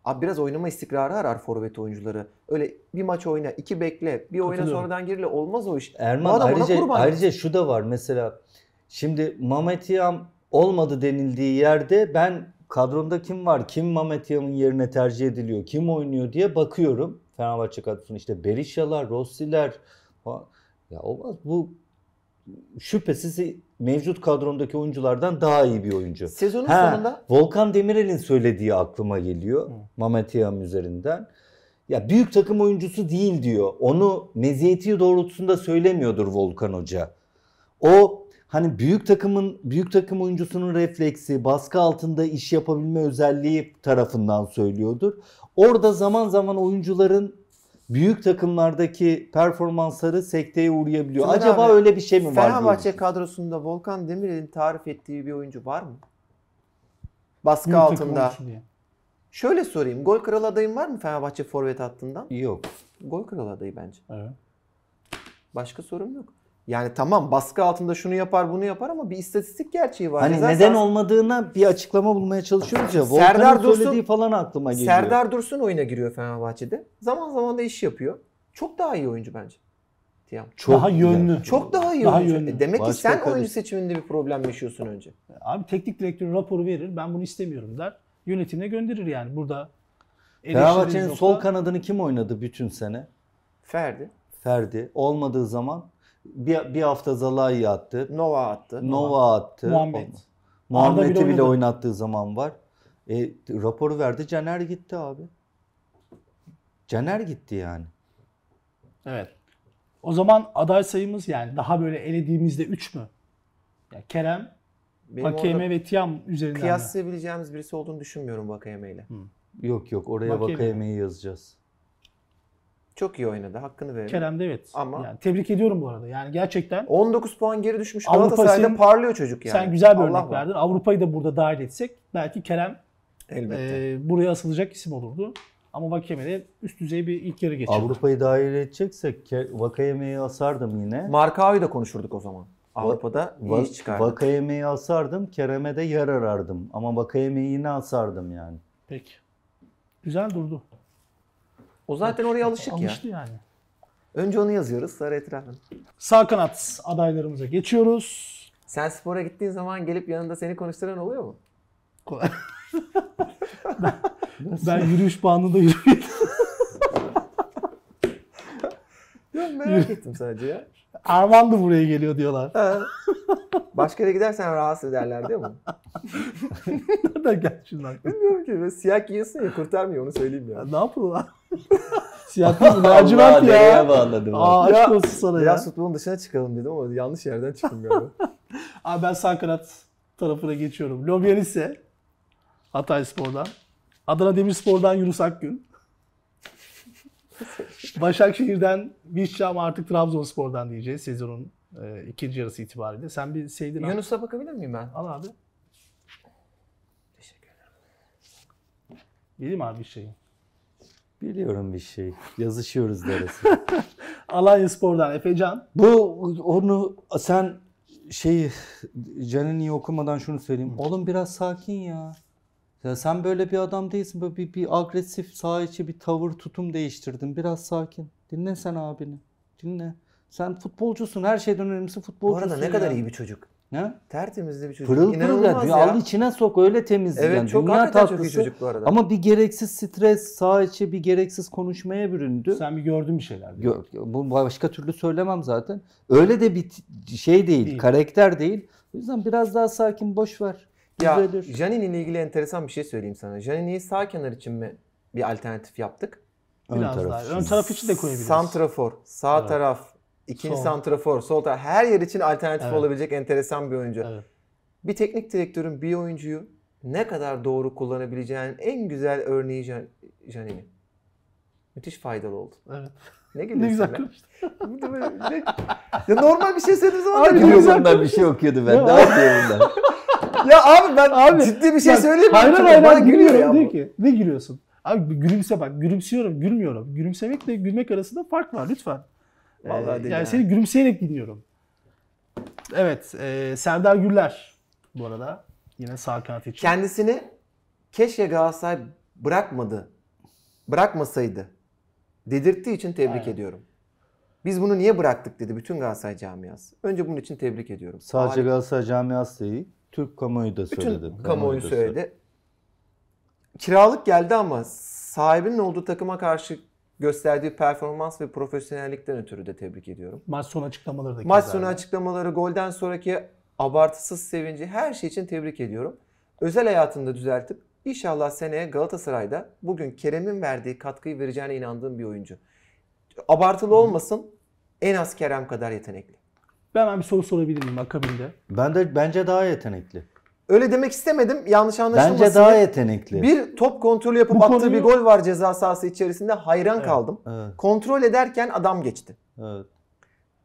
Abi biraz oynama istikrarı arar forvet oyuncuları. Öyle bir maç oyna, iki bekle, bir oyna sonradan girle. olmaz o iş. Erman ayrıca, ayrıca şu da var mesela. Şimdi Mametiyam olmadı denildiği yerde ben kadromda kim var, kim Mametiyam'ın yerine tercih ediliyor, kim oynuyor diye bakıyorum. Fenerbahçe kadrosunun işte Berişyalar, Rossiler falan. Ya olmaz bu şüphesiz mevcut kadrondaki oyunculardan daha iyi bir oyuncu. Sezonun ha, sonunda Volkan Demirel'in söylediği aklıma geliyor. Mametiyam üzerinden. Ya büyük takım oyuncusu değil diyor. Onu meziyeti doğrultusunda söylemiyordur Volkan Hoca. O hani büyük takımın büyük takım oyuncusunun refleksi, baskı altında iş yapabilme özelliği tarafından söylüyordur. Orada zaman zaman oyuncuların büyük takımlardaki performansları sekteye uğrayabiliyor. Tuna Acaba abi, öyle bir şey mi var? Fenerbahçe kadrosunda Volkan Demirel'in tarif ettiği bir oyuncu var mı? Baskı büyük altında. Şöyle sorayım. Gol kralı adayın var mı Fenerbahçe forvet hattından? Yok. Gol kralı adayı bence. Evet. Başka sorum yok. Yani tamam baskı altında şunu yapar bunu yapar ama bir istatistik gerçeği var. Hani Ceza neden sahası... olmadığına bir açıklama bulmaya çalışıyoruz ya. Serdar Dursun, söylediği falan aklıma geliyor. Serdar Dursun oyuna giriyor Fenerbahçe'de. Zaman zaman da iş yapıyor. Çok daha iyi oyuncu bence. Tiyam. Çok daha yönlü. Çok daha iyi daha oyuncu. Yönlü. E, demek Başka ki sen oyuncu seçiminde bir problem yaşıyorsun önce. Abi teknik direktörün raporu verir. Ben bunu istemiyorum der. Yönetimine gönderir yani. Burada Fenerbahçe'nin nokta... sol kanadını kim oynadı bütün sene? Ferdi. Ferdi. Olmadığı zaman bir, bir hafta Zalai attı. Nova attı. Nova, Nova attı. Muhammed. Muhammed'i bile, oynattığı zaman var. E, raporu verdi. Caner gitti abi. Caner gitti yani. Evet. O zaman aday sayımız yani daha böyle elediğimizde 3 mü? Yani Kerem, Benim ve Tiam üzerinden. Kıyaslayabileceğimiz birisi olduğunu düşünmüyorum Vakeme ile. Yok yok oraya Vakayeme'yi yazacağız. Çok iyi oynadı. Hakkını verelim. Kerem de evet. Ama yani tebrik ediyorum bu arada. Yani gerçekten 19 puan geri düşmüş Galatasaray'da parlıyor çocuk yani. Sen güzel bir Allah örnek var. verdin. Avrupa'yı da burada dahil etsek belki Kerem Elbette. E, buraya asılacak isim olurdu. Ama Vakayeme'de üst düzey bir ilk yarı geçirdi. Avrupa'yı dahil edeceksek Vakayeme'yi asardım yine. Markao'yu da konuşurduk o zaman. Avrupa'da Va- iyi çıkardı. Vakayeme'yi asardım, Kerem'e de yer arardım. Ama Vakayeme'yi yine asardım yani. Peki. Güzel durdu. O zaten oraya alışık ya. Alıştı yani. Önce onu yazıyoruz sarı etrafını. Sağ kanat adaylarımıza geçiyoruz. Sen spora gittiğin zaman gelip yanında seni konuşturan oluyor mu? Ben yürüyüş bandında yürüyordum. Yok merak ettim sadece ya. da buraya geliyor diyorlar. Başka yere gidersen rahatsız ederler değil mi? Nereden geldi şimdi Bilmiyorum ki siyah giyiyorsun ya kurtarmıyor onu söyleyeyim ya. Ne yapıyorlar? Siyah değil, lacivert ya. Bağladım Aa, abi. aşk olsun sana ya. Beyaz futbolun dışına çıkalım dedim ama yanlış yerden çıktım galiba. abi ben Sankarat tarafına geçiyorum. Lobyan ise Hatay Spor'dan. Adana Demirspor'dan Yunus Akgün. Başakşehir'den Vişça artık Trabzonspor'dan diyeceğiz sezonun e, ikinci yarısı itibariyle. Sen bir seydin abi. Yunus'a bakabilir miyim ben? Al abi. Teşekkür ederim. Bileyim abi bir şeyi. Biliyorum bir şey. Yazışıyoruz deresi. Alanya Spor'dan Efecan. Bu onu sen şey Can'ın okumadan şunu söyleyeyim. Oğlum biraz sakin ya. Ya sen böyle bir adam değilsin. Böyle bir, bir agresif sağ içi bir tavır tutum değiştirdin. Biraz sakin. Dinle sen abini. Dinle. Sen futbolcusun. Her şeyden önemlisi futbolcusun. Bu arada ne ya. kadar iyi bir çocuk. Ne? Tertemizli bir çocuk. Pırıl pırıl ya. ya. Al içine sok öyle temizli. Evet yani. çok Dünya tatlısı. çok iyi çocuk bu arada. Ama bir gereksiz stres, sağ içi bir gereksiz konuşmaya büründü. Sen bir gördün bir şeyler. Gör, bu başka türlü söylemem zaten. Öyle de bir şey değil, değil. karakter değil. O yüzden biraz daha sakin, boş ver. Ya Janine ile ilgili enteresan bir şey söyleyeyim sana. Janine'yi sağ kenar için mi bir alternatif yaptık? Biraz ön taraf. daha. Ön taraf için de koyabiliriz. Santrafor, sağ evet. taraf, İkinci sol. santrafor, sol taraf. Her yer için alternatif evet. olabilecek enteresan bir oyuncu. Evet. Bir teknik direktörün bir oyuncuyu ne kadar doğru kullanabileceğinin en güzel örneği Jan Janini. Müthiş faydalı oldu. Evet. Ne gülüyorsun ne güzel konuştu. Şey. normal bir şey söylediğim zaman abi, da gülüyorum. Bundan bir şey okuyordu ben. ne yapıyor bunlar? ya abi ben abi, ciddi bir şey bak, söyleyeyim. Hayır hayır hayır gülüyor ya diyor ki. Ne gülüyorsun? Abi gülümse bak. Gülümsüyorum, gülmüyorum. Gülümsemekle gülmek arasında fark var lütfen. Vallahi ee, yani ha. seni gülümseyerek gidiyorum. Evet, e, Serdar Gürler bu arada yine sağ kanat için. Kendisini keşke Galatasaray bırakmadı, bırakmasaydı dedirttiği için tebrik Aynen. ediyorum. Biz bunu niye bıraktık dedi bütün Galatasaray camiası. Önce bunun için tebrik ediyorum. Sadece Harika. Galatasaray camiası değil, Türk kamuoyu da söyledi. Bütün kamuoyu söyledi. söyledi. Kiralık geldi ama sahibinin olduğu takıma karşı gösterdiği performans ve profesyonellikten ötürü de tebrik ediyorum. Maç sonu açıklamaları da Maç sonu açıklamaları, golden sonraki abartısız sevinci her şey için tebrik ediyorum. Özel hayatında düzeltip inşallah seneye Galatasaray'da bugün Kerem'in verdiği katkıyı vereceğine inandığım bir oyuncu. Abartılı olmasın en az Kerem kadar yetenekli. Ben hemen bir soru sorabilir miyim akabinde? Ben de bence daha yetenekli. Öyle demek istemedim. Yanlış anlaşılmasın. Bence daha yetenekli. Bir top kontrolü yapıp Bu attığı konuyu... bir gol var ceza sahası içerisinde. Hayran evet, kaldım. Evet. Kontrol ederken adam geçti. Evet.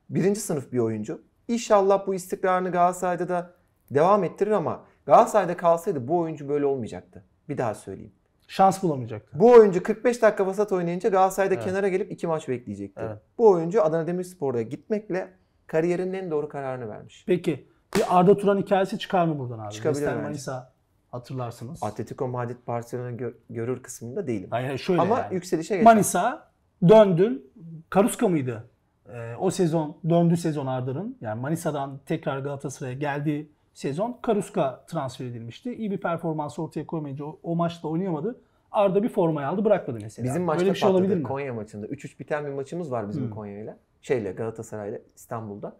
Birinci sınıf bir oyuncu. İnşallah bu istikrarını Galatasaray'da da devam ettirir ama Galatasaray'da kalsaydı bu oyuncu böyle olmayacaktı. Bir daha söyleyeyim. Şans bulamayacaktı. Bu oyuncu 45 dakika vasat oynayınca Galatasaray'da evet. kenara gelip iki maç bekleyecekti. Evet. Bu oyuncu Adana Demirspor'a gitmekle kariyerinin en doğru kararını vermiş. Peki bir Arda Turan hikayesi çıkar mı buradan abi? Çıkabilir Western Manisa hatırlarsınız. Atletico Madrid Barcelona görür kısmında değilim. Hayır, şöyle Ama yani. yükselişe geçer. Manisa döndün. Karuska mıydı? Ee, o sezon döndü sezon Arda'nın. Yani Manisa'dan tekrar Galatasaray'a geldiği sezon Karuska transfer edilmişti. İyi bir performans ortaya koymayınca o, o maçta oynayamadı. Arda bir forma aldı bırakmadı mesela. Bizim maçta Böyle bir şey olabilir mi? Konya maçında. 3-3 biten bir maçımız var bizim hmm. ile. Şeyle Galatasaray'la İstanbul'da.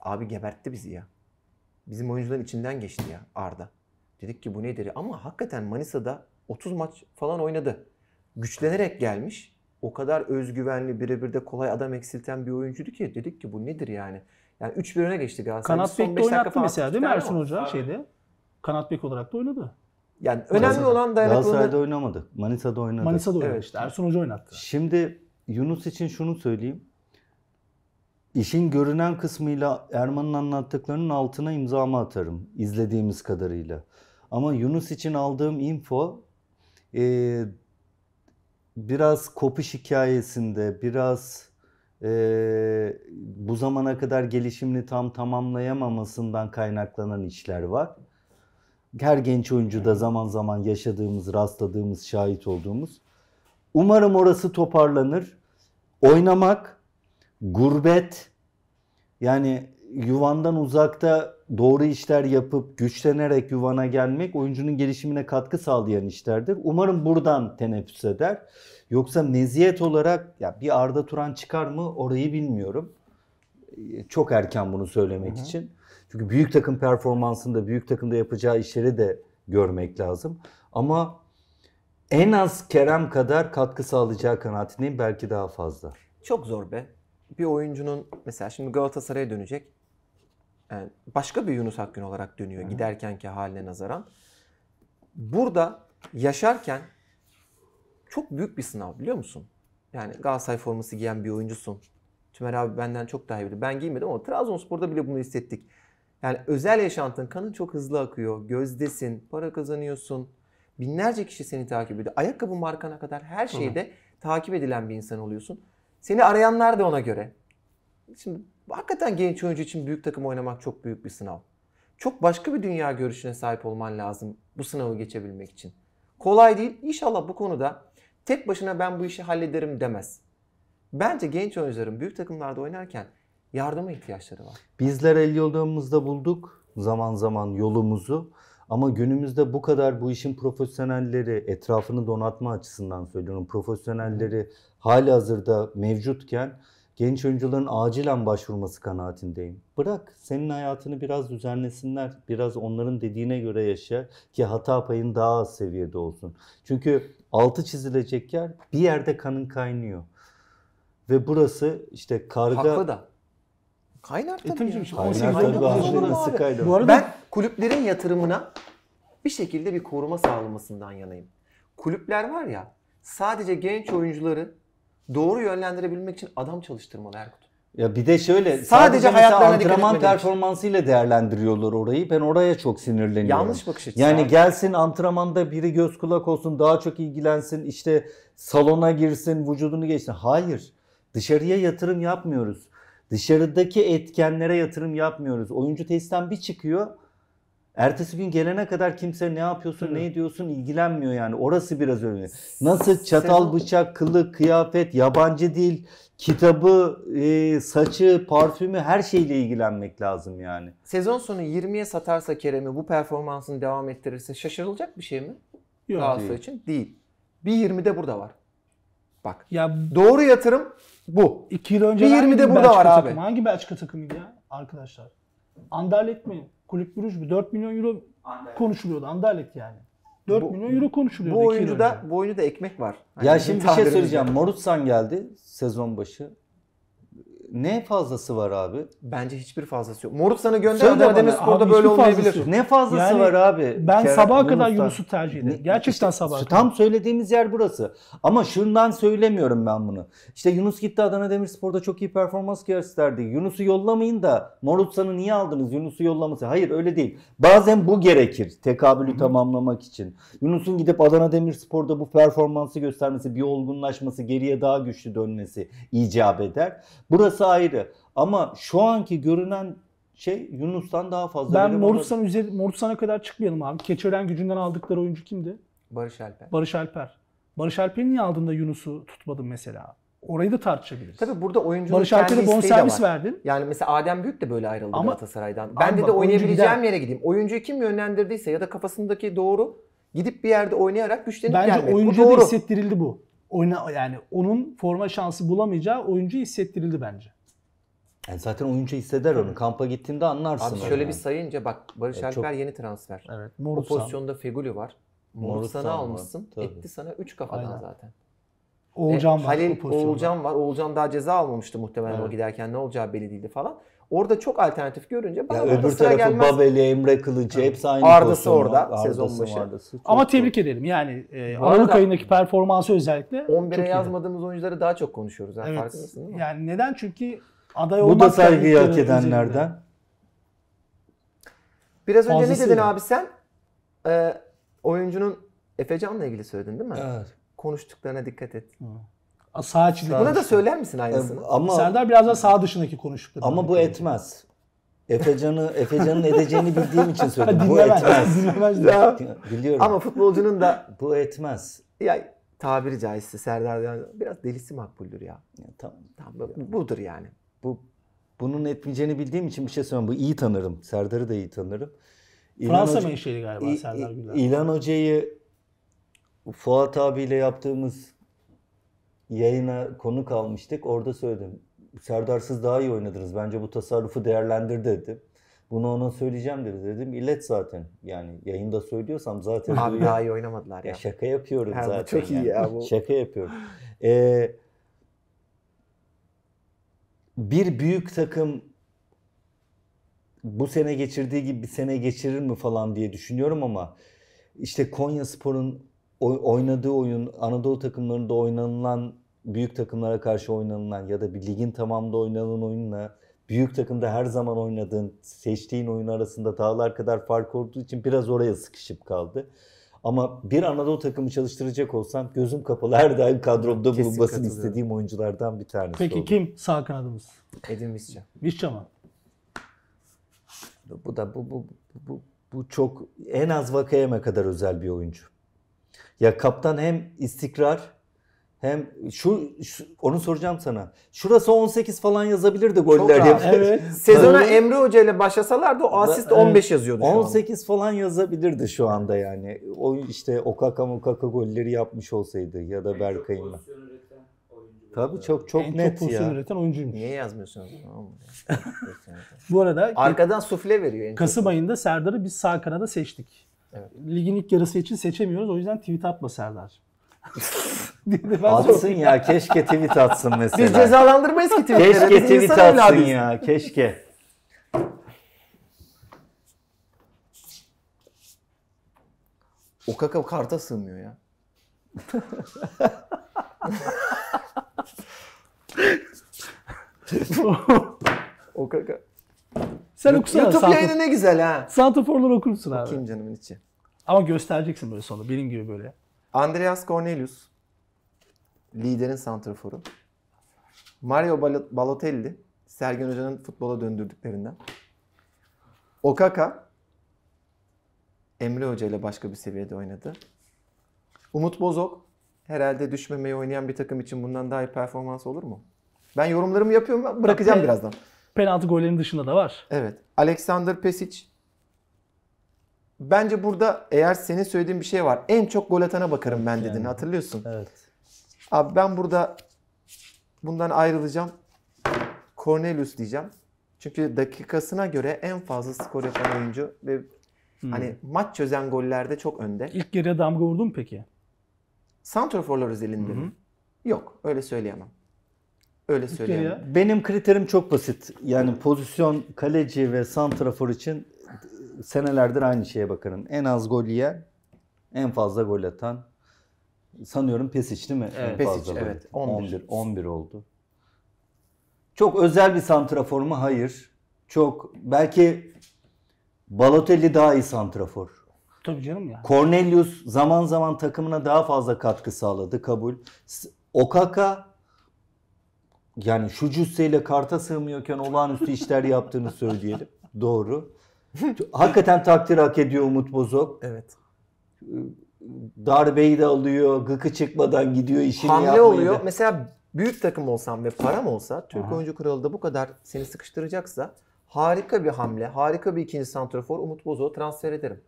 Abi gebertti bizi ya bizim oyuncuların içinden geçti ya Arda. Dedik ki bu nedir? Ama hakikaten Manisa'da 30 maç falan oynadı. Güçlenerek gelmiş. O kadar özgüvenli, birebir de kolay adam eksilten bir oyuncuydu ki dedik ki bu nedir yani? Yani 3-1 öne geçti Galatasaray. Kanat bekte oynattı mesela değil mi Ersun Hoca abi. şeyde? Kanat bek olarak da oynadı. Yani önemli Manisa'da, olan dayanıklılığı... Galatasaray'da oynamadı. Manisa'da oynadı. Manisa'da oynadı evet. işte. Ersun Hoca oynattı. Şimdi Yunus için şunu söyleyeyim. İşin görünen kısmıyla Erman'ın anlattıklarının altına imzamı atarım izlediğimiz kadarıyla. Ama Yunus için aldığım info e, biraz kopuş hikayesinde, biraz e, bu zamana kadar gelişimini tam tamamlayamamasından kaynaklanan işler var. Her genç oyuncuda zaman zaman yaşadığımız, rastladığımız, şahit olduğumuz. Umarım orası toparlanır. Oynamak gurbet yani yuvandan uzakta doğru işler yapıp güçlenerek yuvana gelmek oyuncunun gelişimine katkı sağlayan işlerdir. Umarım buradan teneffüs eder. Yoksa meziyet olarak ya bir Arda Turan çıkar mı orayı bilmiyorum. E, çok erken bunu söylemek Hı-hı. için. Çünkü büyük takım performansında, büyük takımda yapacağı işleri de görmek lazım. Ama en az Kerem kadar katkı sağlayacağı kanaatindeyim. Belki daha fazla. Çok zor be bir oyuncunun mesela şimdi Galatasaray'a dönecek. Yani başka bir Yunus Akgün olarak dönüyor Hı. giderkenki haline nazaran. Burada yaşarken çok büyük bir sınav biliyor musun? Yani Galatasaray forması giyen bir oyuncusun. Tümer abi benden çok daha iyi bilir. Ben giymedim ama Trabzonspor'da bile bunu hissettik. Yani özel yaşantın kanın çok hızlı akıyor. Gözdesin, para kazanıyorsun. Binlerce kişi seni takip ediyor. Ayakkabı markana kadar her şeyde Hı. takip edilen bir insan oluyorsun. Seni arayanlar da ona göre. Şimdi hakikaten genç oyuncu için büyük takım oynamak çok büyük bir sınav. Çok başka bir dünya görüşüne sahip olman lazım bu sınavı geçebilmek için. Kolay değil. İnşallah bu konuda tek başına ben bu işi hallederim demez. Bence genç oyuncuların büyük takımlarda oynarken yardıma ihtiyaçları var. Bizler el yolumuzda bulduk zaman zaman yolumuzu. Ama günümüzde bu kadar bu işin profesyonelleri, etrafını donatma açısından söylüyorum, profesyonelleri hali hazırda mevcutken genç oyuncuların acilen başvurması kanaatindeyim. Bırak senin hayatını biraz düzenlesinler, biraz onların dediğine göre yaşa ki hata payın daha az seviyede olsun. Çünkü altı çizilecek yer bir yerde kanın kaynıyor. Ve burası işte karga... Haklı da. Kaynar e, tabii. Kaynar tabii. Bu arada... Ben kulüplerin yatırımına bir şekilde bir koruma sağlamasından yanayım. Kulüpler var ya sadece genç oyuncuları doğru yönlendirebilmek için adam çalıştırmalı Erkut. Ya bir de şöyle sadece, sadece hayatlarına antrenman performansıyla değerlendiriyorlar orayı. Ben oraya çok sinirleniyorum. Yanlış bakış açısı. Yani abi. gelsin antrenmanda biri göz kulak olsun, daha çok ilgilensin, işte salona girsin, vücudunu geçsin. Hayır. Dışarıya yatırım yapmıyoruz. Dışarıdaki etkenlere yatırım yapmıyoruz. Oyuncu testten bir çıkıyor. Ertesi gün gelene kadar kimse ne yapıyorsun, Tabii. ne ediyorsun ilgilenmiyor yani. Orası biraz önemli. Nasıl çatal, bıçak, kılık, kıyafet, yabancı dil, kitabı, e, saçı, parfümü her şeyle ilgilenmek lazım yani. Sezon sonu 20'ye satarsa Kerem'i bu performansını devam ettirirse şaşırılacak bir şey mi? Yok Galatasaray değil. için değil. Bir 20'de burada var. Bak. Ya doğru yatırım bu. 2 yıl önce bir 20'de burada var takımı? abi. Hangi Belçika takımıydı ya arkadaşlar? Anderlecht mi? Kulüp Brüj mü? 4 milyon euro Anderlecht. konuşuluyordu Anderlecht yani. 4 bu, milyon euro konuşuluyordu. Bu oyuncuda bu oyuncuda ekmek var. Hani ya şimdi bir şey söyleyeceğim. Morutsan geldi sezon başı ne fazlası var abi? Bence hiçbir fazlası yok. Moruk sana gönderdi ama Demirspor'da böyle olmayabilir. Fazlası. Ne fazlası yani, var abi? Ben Kerem, sabaha kadar Yunus'tan. Yunus'u tercih ederim. Gerçekten işte, sabaha tam kadar. Tam söylediğimiz yer burası. Ama şundan söylemiyorum ben bunu. İşte Yunus gitti Adana Demirspor'da çok iyi performans gösterdi. Yunus'u yollamayın da Morutsa'nı niye aldınız? Yunus'u yollaması. Hayır öyle değil. Bazen bu gerekir tekabülü Hı-hı. tamamlamak için. Yunus'un gidip Adana Demirspor'da bu performansı göstermesi, bir olgunlaşması, geriye daha güçlü dönmesi icap eder. Burası Orası ayrı. Ama şu anki görünen şey Yunus'tan daha fazla. Ben Morutsan üzeri Morutsan'a kadar çıkmayalım abi. Keçören gücünden aldıkları oyuncu kimdi? Barış Alper. Barış Alper. Barış Alper'i niye aldığında Yunus'u tutmadın mesela? Orayı da tartışabiliriz. Tabii burada oyuncunun Barış kendi bon servis verdin. Yani mesela Adem Büyük de böyle ayrıldı Ama, Galatasaray'dan. Ben de de oynayabileceğim yere gideyim. Oyuncuyu kim yönlendirdiyse ya da kafasındaki doğru gidip bir yerde oynayarak güçlenip Bence gelmek. Bence oyuncuya bu hissettirildi bu. Oyna, yani onun forma şansı bulamayacağı oyuncu hissettirildi bence. Yani zaten oyuncu hisseder onu. Kampa gittiğinde anlarsın. Abi şöyle yani. bir sayınca bak Barış e, Alper çok... yeni transfer. Evet. Morutsan. O pozisyonda Feguli var. Morutsan'ı almışsın. Tabii. Etti sana 3 kafadan Aynen. zaten. Oğulcan e, var. Halil Oğulcan var. Oğulcan daha ceza almamıştı muhtemelen evet. o giderken ne olacağı belli değildi falan. Orada çok alternatif görünce bana ya öbür tarafı gelmez. Babeli, Emre Kılıcı evet. hepsi aynı Ardası orada Ardası, sezon başı. Ardası, Ama tebrik cool. edelim yani e, Aralık ayındaki performansı özellikle 11'e yazmadığımız iyiydi. oyuncuları daha çok konuşuyoruz. evet. Yani neden? Çünkü Aday Bu da saygıyı hak edenlerden. Biraz önce Fazlasıyla. ne dedin abi sen? Ee, oyuncunun Efecan'la ilgili söyledin değil mi? Evet. Konuştuklarına dikkat et. Hı. sağ içinde. Buna da söyler misin aynısını? Ee, ama Serdar biraz daha sağ dışındaki konuştukları. Ama bu etmez. Efecan'ı Efecan'ın edeceğini bildiğim için söyledim. bu etmez. Dinlemez. Ya. Biliyorum. Ama futbolcunun da bu etmez. Ya tabiri caizse Serdar biraz delisi makbuldür ya. ya tamam. Tam, budur yani bu bunun etmeyeceğini bildiğim için bir şey söyleyeyim. Bu iyi tanırım. Serdar'ı da iyi tanırım. İlan Fransa Hoca, menşeli galiba İ, Serdar Güler. İlan Hoca'yı Fuat abiyle yaptığımız yayına konu kalmıştık. Orada söyledim. Serdar'sız daha iyi oynadınız. Bence bu tasarrufu değerlendir dedim. Bunu ona söyleyeceğim dedi dedim. illet zaten. Yani yayında söylüyorsam zaten. Abi duyuyor. daha iyi oynamadılar ya. ya şaka yapıyorum ya zaten. Çok yani. ya bu. şaka yapıyorum. Ee, bir büyük takım bu sene geçirdiği gibi bir sene geçirir mi falan diye düşünüyorum ama işte Konya Spor'un oynadığı oyun Anadolu takımlarında oynanılan büyük takımlara karşı oynanılan ya da bir ligin tamamda oynanan oyunla büyük takımda her zaman oynadığın, seçtiğin oyun arasında dağlar kadar fark olduğu için biraz oraya sıkışıp kaldı. Ama bir Anadolu takımı çalıştıracak olsam gözüm kapalı her daim kadromda Kesin bulunmasını istediğim oyunculardan bir tanesi Peki oldu. kim sağ kanadımız? Edin Visca. Visca mı? Bu da bu, bu, bu, bu çok en az Vakayeme kadar özel bir oyuncu. Ya kaptan hem istikrar hem şu, şu onu soracağım sana. Şurası 18 falan yazabilirdi goller diye. Evet. Sezona evet. Emre Hoca ile başlasalardı o asist da, 15 yazıyordu 18 falan yazabilirdi şu anda yani. O işte Okaka Mokaka golleri yapmış olsaydı ya da Berkay'ın. Tabii çok çok en net çok pozisyon ya. üreten oyuncuymuş. Niye yazmıyorsunuz? Bu arada arkadan sufle veriyor. En Kasım çok. ayında Serdar'ı biz sağ kanada seçtik. Evet. Ligin ilk yarısı için seçemiyoruz. O yüzden tweet atma Serdar. atsın ya keşke tweet atsın mesela. Biz cezalandırmayız ki tweetleri. Keşke Biz tweet atsın evladıyız. ya keşke. O kaka karta sığmıyor ya. o kaka. Sen okusana. YouTube Santof... yayını ne güzel ha. Santoforlar okursun abi. Okuyayım canımın içi. Ama göstereceksin böyle sonra. Benim gibi böyle. Andreas Cornelius liderin santraforu. Mario Balotelli Sergen Hoca'nın futbola döndürdüklerinden. Okaka Emre Hoca ile başka bir seviyede oynadı. Umut Bozok herhalde düşmemeyi oynayan bir takım için bundan daha iyi performans olur mu? Ben yorumlarımı yapıyorum bırakacağım birazdan. Penaltı gollerinin dışında da var. Evet. Alexander Pesic Bence burada eğer senin söylediğin bir şey var. En çok gol atana bakarım ben dedin. Hatırlıyorsun. Evet. Abi ben burada bundan ayrılacağım. Cornelius diyeceğim. Çünkü dakikasına göre en fazla skor yapan oyuncu ve hmm. hani maç çözen gollerde çok önde. İlk yarıya damga vurdu mu peki? Santroforlar özelinde mi? Yok, öyle söyleyemem. Öyle söyleyemem. Benim kriterim çok basit. Yani pozisyon, kaleci ve santrafor için senelerdir aynı şeye bakarım. En az gol yiyen, en fazla gol atan. Sanıyorum Pesic değil mi? Evet, Pesic, fazla evet. 11. 11. 11 oldu. Çok özel bir santrafor mu? Hayır. Çok belki Balotelli daha iyi santrafor. Tabii canım ya. Cornelius zaman zaman takımına daha fazla katkı sağladı kabul. Okaka yani şu cüsseyle karta sığmıyorken olağanüstü işler yaptığını söyleyelim. Doğru. Hakikaten takdir hak ediyor Umut Bozok. Evet. Darbeyi de alıyor, gıkı çıkmadan gidiyor işini Hamle yapmayı oluyor. Da. Mesela büyük takım olsam ve param olsa Türk Aha. Oyuncu Kralı da bu kadar seni sıkıştıracaksa harika bir hamle, harika bir ikinci santrafor Umut Bozok'u transfer ederim.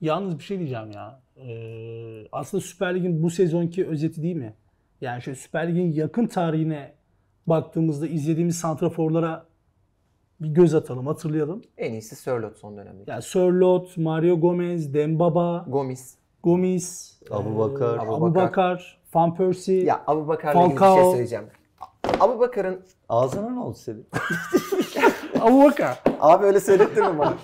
Yalnız bir şey diyeceğim ya. Ee, aslında Süper Lig'in bu sezonki özeti değil mi? Yani şöyle Süper Lig'in yakın tarihine baktığımızda izlediğimiz santraforlara bir göz atalım, hatırlayalım. En iyisi Sörlot son dönemde. Yani Sörlot, Mario Gomez, Dembaba, Gomis, Gomis, Abu Bakar, e, Abu, Bakar, Van Persie. Ya Abu Bakar'la ilgili bir şey söyleyeceğim. Abu Bakar'ın ağzına ne oldu senin? Abu Bakar. Abi öyle söyledin mi bana?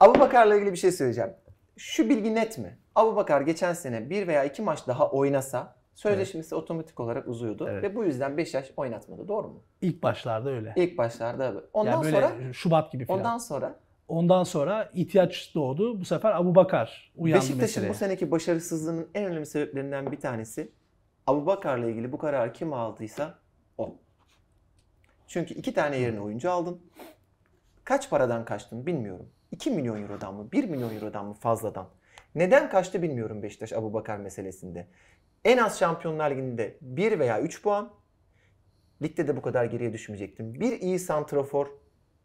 Abu Bakar'la ilgili bir şey söyleyeceğim. Şu bilgi net mi? Abu Bakar geçen sene bir veya iki maç daha oynasa Sözleşmesi evet. otomatik olarak uzuyordu evet. ve bu yüzden yaş oynatmadı. Doğru mu? İlk başlarda öyle. İlk başlarda öyle. Ondan yani böyle sonra Şubat gibi falan. Ondan sonra Ondan sonra ihtiyaç doğdu. Bu sefer Abu Bakar uyandı Beşiktaş'ın bu seneki başarısızlığının en önemli sebeplerinden bir tanesi Abu Bakar'la ilgili bu kararı kim aldıysa o. Çünkü iki tane yerine oyuncu aldın. Kaç paradan kaçtın bilmiyorum. 2 milyon eurodan mı 1 milyon eurodan mı fazladan. Neden kaçtı bilmiyorum Beşiktaş Abu Bakar meselesinde. En az Şampiyonlar Ligi'nde 1 veya 3 puan. Ligde de bu kadar geriye düşmeyecektim. Bir iyi santrafor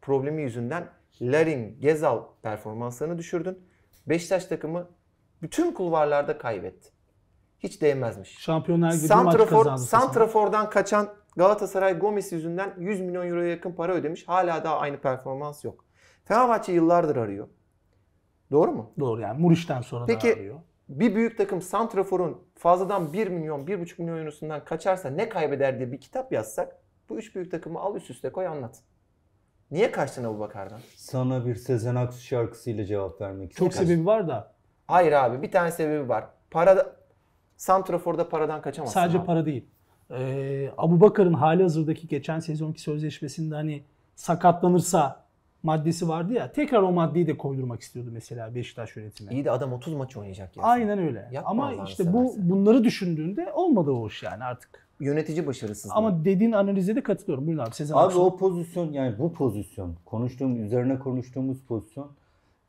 problemi yüzünden Larin, Gezal performanslarını düşürdün. Beşiktaş takımı bütün kulvarlarda kaybetti. Hiç değmezmiş. Şampiyonlar Ligi maç Santrafor'dan kaçan Galatasaray Gomes yüzünden 100 milyon euroya yakın para ödemiş. Hala daha aynı performans yok. Fenerbahçe yıllardır arıyor. Doğru mu? Doğru yani Muriç'ten sonra Peki, da arıyor bir büyük takım Santrafor'un fazladan 1 milyon, 1,5 milyon eurosundan kaçarsa ne kaybeder diye bir kitap yazsak bu üç büyük takımı al üst üste koy anlat. Niye kaçtın Abu Bakar'dan? Sana bir Sezen Aksu şarkısıyla cevap vermek istiyorum. Çok sebebi var da. Hayır abi bir tane sebebi var. Para da Santrafor'da paradan kaçamazsın. Sadece abi. para değil. Ee, Abu Bakar'ın hali hazırdaki geçen sezonki sözleşmesinde hani sakatlanırsa maddesi vardı ya. Tekrar o maddeyi de koydurmak istiyordu mesela Beşiktaş yönetimi. İyi de adam 30 maç oynayacak ya. Aynen öyle. Yapma Ama işte bu versen. bunları düşündüğünde olmadı o iş yani artık. Yönetici başarısız. Ama dediğin analize de katılıyorum. Buyurun abi Sezen Abi Aksu. o pozisyon yani bu pozisyon konuştuğum üzerine konuştuğumuz pozisyon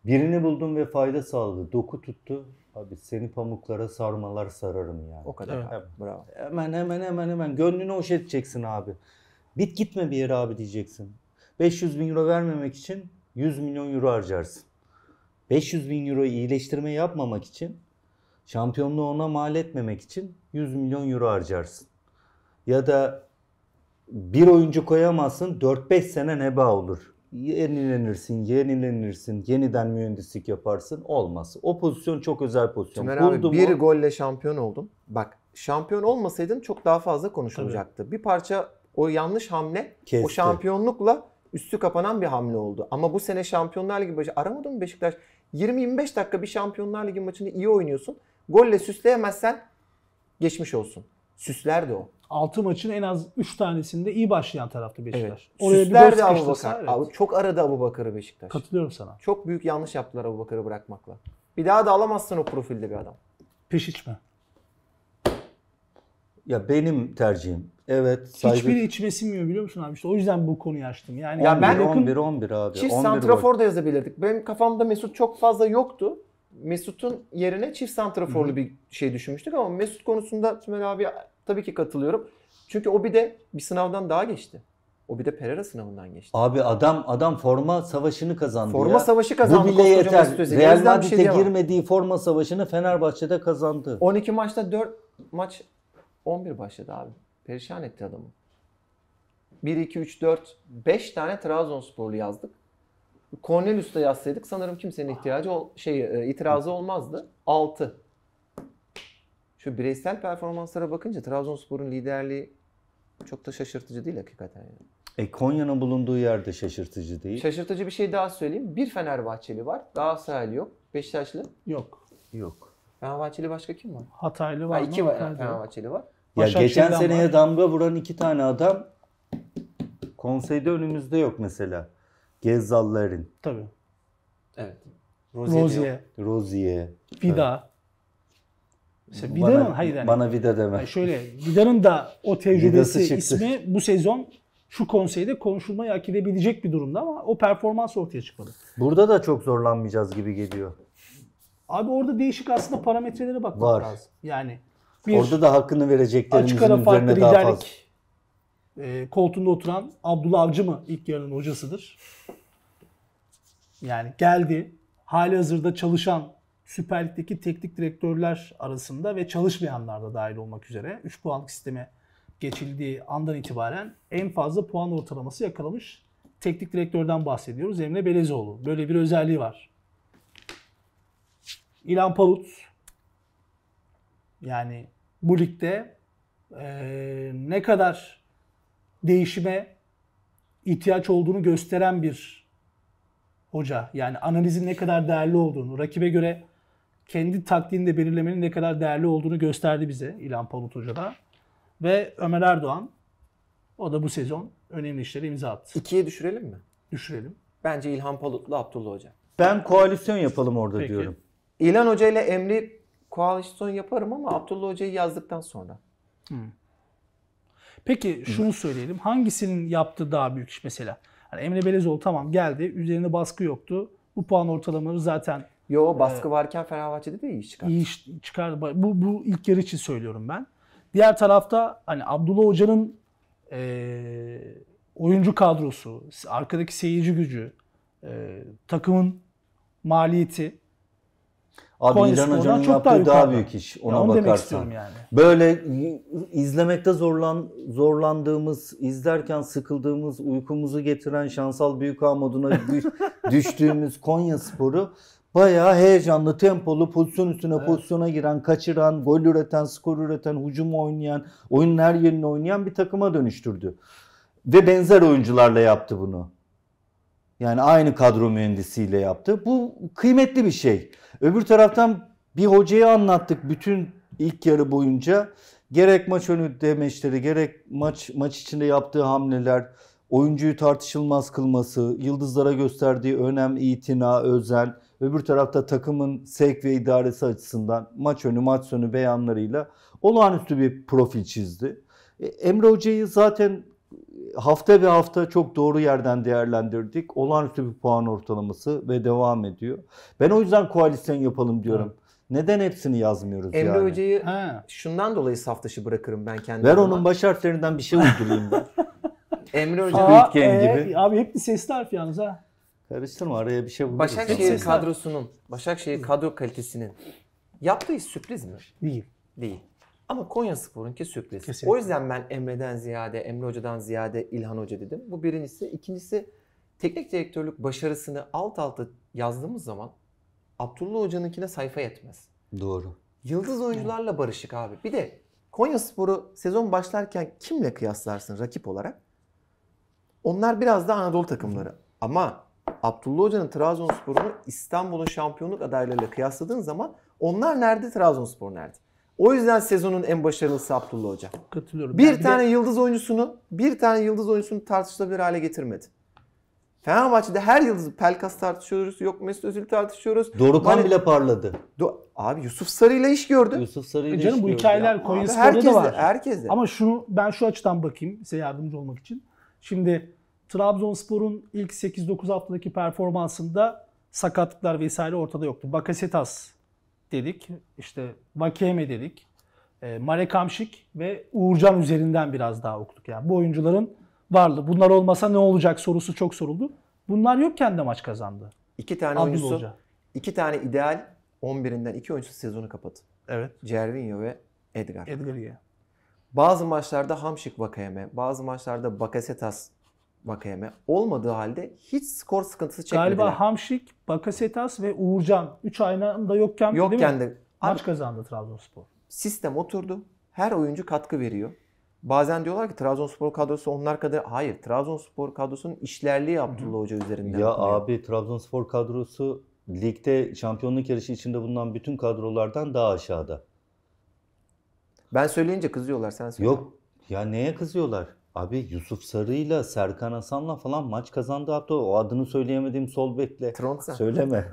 birini buldum ve fayda sağladı. Doku tuttu. Abi seni pamuklara sarmalar sararım yani. O kadar. Evet. Abi, bravo. Hemen hemen hemen hemen gönlünü hoş şey edeceksin abi. Bit gitme bir yere abi diyeceksin. 500 bin euro vermemek için 100 milyon euro harcarsın. 500 bin euro iyileştirme yapmamak için şampiyonluğu ona mal etmemek için 100 milyon euro harcarsın. Ya da bir oyuncu koyamazsın 4-5 sene neba olur. Yenilenirsin, yenilenirsin, yeniden mühendislik yaparsın olmaz. O pozisyon çok özel pozisyon. Tümer abi bir o... golle şampiyon oldum. Bak şampiyon olmasaydın çok daha fazla konuşulacaktı. Tabii. Bir parça o yanlış hamle Kesti. o şampiyonlukla üstü kapanan bir hamle oldu. Ama bu sene Şampiyonlar Ligi maçı aramadı mı Beşiktaş? 20-25 dakika bir Şampiyonlar Ligi maçını iyi oynuyorsun. Golle süsleyemezsen geçmiş olsun. Süsler de o. 6 maçın en az 3 tanesinde iyi başlayan taraftı Beşiktaş. Evet. Oraya Süsler bir de Abu Bakar. Evet. çok aradı Abu Bakar'ı Beşiktaş. Katılıyorum sana. Çok büyük yanlış yaptılar Abu Bakar'ı bırakmakla. Bir daha da alamazsın o profilde bir adam. Peşiç mi? Ya benim tercihim Evet. Saygı... Hiçbiri içime sinmiyor biliyor musun abi? İşte o yüzden bu konuyu açtım. Yani ya ben 11 11 abi. Çift 11 santrafor da yazabilirdik. Benim kafamda Mesut çok fazla yoktu. Mesut'un yerine çift santraforlu Hı. bir şey düşünmüştük ama Mesut konusunda Tümel abi tabii ki katılıyorum. Çünkü o bir de bir sınavdan daha geçti. O bir de Pereira sınavından geçti. Abi adam adam forma savaşını kazandı forma ya. savaşı kazandı. Bu bile yeter. Real Madrid'e şey girmediği forma savaşını Fenerbahçe'de kazandı. 12 maçta 4 maç 11 başladı abi. Perişan etti adamı. 1, 2, 3, 4, 5 tane Trabzonsporlu yazdık. Cornelius'ta yazsaydık sanırım kimsenin ah. ihtiyacı şey e, itirazı olmazdı. 6. Şu bireysel performanslara bakınca Trabzonspor'un liderliği çok da şaşırtıcı değil hakikaten yani. E Konya'nın bulunduğu yerde şaşırtıcı değil. Şaşırtıcı bir şey daha söyleyeyim. Bir Fenerbahçeli var. daha Galatasaraylı yok. Beşiktaşlı? Yok. Yok. Fenerbahçeli başka kim var? Hataylı var. Ha, İki var. Fenerbahçeli var. Ya geçen seneye var. damga vuran iki tane adam konseyde önümüzde yok mesela. Gezzalların. Tabii. Evet. Rozier. Rozier. Vida. Evet. İşte bana, hayır yani. Bana Vida deme. Yani şöyle Vida'nın da o tecrübesi ismi bu sezon şu konseyde konuşulmayı hak edebilecek bir durumda ama o performans ortaya çıkmadı. Burada da çok zorlanmayacağız gibi geliyor. Abi orada değişik aslında parametrelere bakmak Var. lazım. Yani bir Orada da hakkını vereceklerimizin açık ara farklı liderlik e, koltuğunda oturan Abdullah Avcı mı ilk yarının hocasıdır? Yani geldi hali hazırda çalışan Süper Lig'deki teknik direktörler arasında ve çalışmayanlar da dahil olmak üzere 3 puanlık sisteme geçildiği andan itibaren en fazla puan ortalaması yakalamış teknik direktörden bahsediyoruz. Emre Belezoğlu. Böyle bir özelliği var. İlhan Palut yani bu ligde e, ne kadar değişime ihtiyaç olduğunu gösteren bir hoca. Yani analizin ne kadar değerli olduğunu, rakibe göre kendi taktiğini de belirlemenin ne kadar değerli olduğunu gösterdi bize İlhan Palut Hoca da. Ve Ömer Erdoğan o da bu sezon önemli işlere imza attı. İkiye düşürelim mi? Düşürelim. Bence İlhan Palut'la Abdullah Hoca. Ben koalisyon yapalım orada Peki. diyorum. İlhan Hoca ile Emri koalisyon yaparım ama Abdullah Hoca'yı yazdıktan sonra. Hı. Peki şunu söyleyelim. Hangisinin yaptığı daha büyük iş mesela? Yani Emre Belezoğlu tamam geldi. Üzerine baskı yoktu. Bu puan ortalamaları zaten Yo e, baskı e, varken Fenerbahçe'de de iyi iş çıkardı. İyi iş çıkardı. Bu, bu ilk yarı için söylüyorum ben. Diğer tarafta hani Abdullah Hoca'nın e, oyuncu kadrosu, arkadaki seyirci gücü, e, takımın maliyeti Abi Konya İlhan Hoca'nın çok yaptığı daha, daha büyük iş ona ya onu bakarsan. yani. Böyle izlemekte zorlan zorlandığımız, izlerken sıkıldığımız, uykumuzu getiren Şansal Büyükağ moduna düştüğümüz Konya Sporu bayağı heyecanlı, tempolu, pozisyon üstüne evet. pozisyona giren, kaçıran, gol üreten, skor üreten, hücum oynayan, oyunun her yerini oynayan bir takıma dönüştürdü. Ve benzer oyuncularla yaptı bunu. Yani aynı kadro mühendisiyle yaptı. Bu kıymetli bir şey. Öbür taraftan bir hocayı anlattık bütün ilk yarı boyunca. Gerek maç önü demeçleri, gerek maç maç içinde yaptığı hamleler, oyuncuyu tartışılmaz kılması, yıldızlara gösterdiği önem, itina, özen, öbür tarafta takımın sevk ve idaresi açısından maç önü maç sonu beyanlarıyla olağanüstü bir profil çizdi. E, Emre Hoca'yı zaten hafta bir hafta çok doğru yerden değerlendirdik. Olağanüstü bir puan ortalaması ve devam ediyor. Ben o yüzden koalisyon yapalım diyorum. Hı. Neden hepsini yazmıyoruz Emre yani? Emre Hoca'yı ha. şundan dolayı saf dışı bırakırım ben kendime. Ver onun baş harflerinden bir şey uydurayım ben. Emre Hoca. Squid e, gibi. Abi hep bir sesli harf yalnız ha. Karıştırma araya bir şey buluruz. Başakşehir kadrosunun, Başakşehir kadro kalitesinin yaptığı sürpriz mi? Değil. Değil. Ama Konya Spor'unki sürpriz. Kesinlikle. O yüzden ben Emre'den ziyade, Emre Hoca'dan ziyade İlhan Hoca dedim. Bu birincisi. ikincisi teknik direktörlük başarısını alt alta yazdığımız zaman Abdullah Hoca'nınkine sayfa yetmez. Doğru. Yıldız oyuncularla barışık abi. Bir de Konya Spor'u sezon başlarken kimle kıyaslarsın rakip olarak? Onlar biraz da Anadolu takımları. Ama Abdullah Hoca'nın Trabzonspor'unu İstanbul'un şampiyonluk adaylarıyla kıyasladığın zaman onlar nerede Trabzonspor nerede? O yüzden sezonun en başarılısı Abdullah Hoca. Katılıyorum. Bir ben tane bile... yıldız oyuncusunu, bir tane yıldız oyuncusunu tartışılabilir hale getirmedi. Fenerbahçe'de her yıldız Pelkas tartışıyoruz, yok Mesut Özil tartışıyoruz. Dorukan hani, bile parladı. Do abi Yusuf Sarı ile iş gördü. Yusuf Sarı ile e canım, iş bu hikayeler ya. Konya Spor'da da var. Herkes de. Ama şunu ben şu açıdan bakayım size yardımcı olmak için. Şimdi Trabzonspor'un ilk 8-9 haftadaki performansında sakatlıklar vesaire ortada yoktu. Bakasetas dedik. İşte Vakeme dedik. E, Mare Kamşik ve Uğurcan üzerinden biraz daha okuduk. Yani bu oyuncuların varlığı. Bunlar olmasa ne olacak sorusu çok soruldu. Bunlar yokken de maç kazandı. İki tane Abdül oyuncusu, Hoca. iki tane ideal 11'inden iki oyuncusu sezonu kapattı. Evet. Cervinho ve Edgar. Edgar ya. Bazı maçlarda Hamşik Vakayeme, bazı maçlarda Bakasetas Vakayeme olmadığı halde hiç skor sıkıntısı çekmediler. Galiba Hamşik, Bakasetas ve Uğurcan 3 aynı anda yokken, yokken değil mi? de maç kazandı Trabzonspor. Sistem oturdu. Her oyuncu katkı veriyor. Bazen diyorlar ki Trabzonspor kadrosu onlar kadar hayır Trabzonspor kadrosunun işlerliği Abdullah Hoca üzerinden. Ya yapılıyor. abi Trabzonspor kadrosu ligde şampiyonluk yarışı içinde bulunan bütün kadrolardan daha aşağıda. Ben söyleyince kızıyorlar sen söyle. Yok ya neye kızıyorlar? Abi Yusuf Sarı'yla Serkan Hasan'la falan maç kazandı hatta o adını söyleyemediğim sol bekle. Tronsa. Söyleme.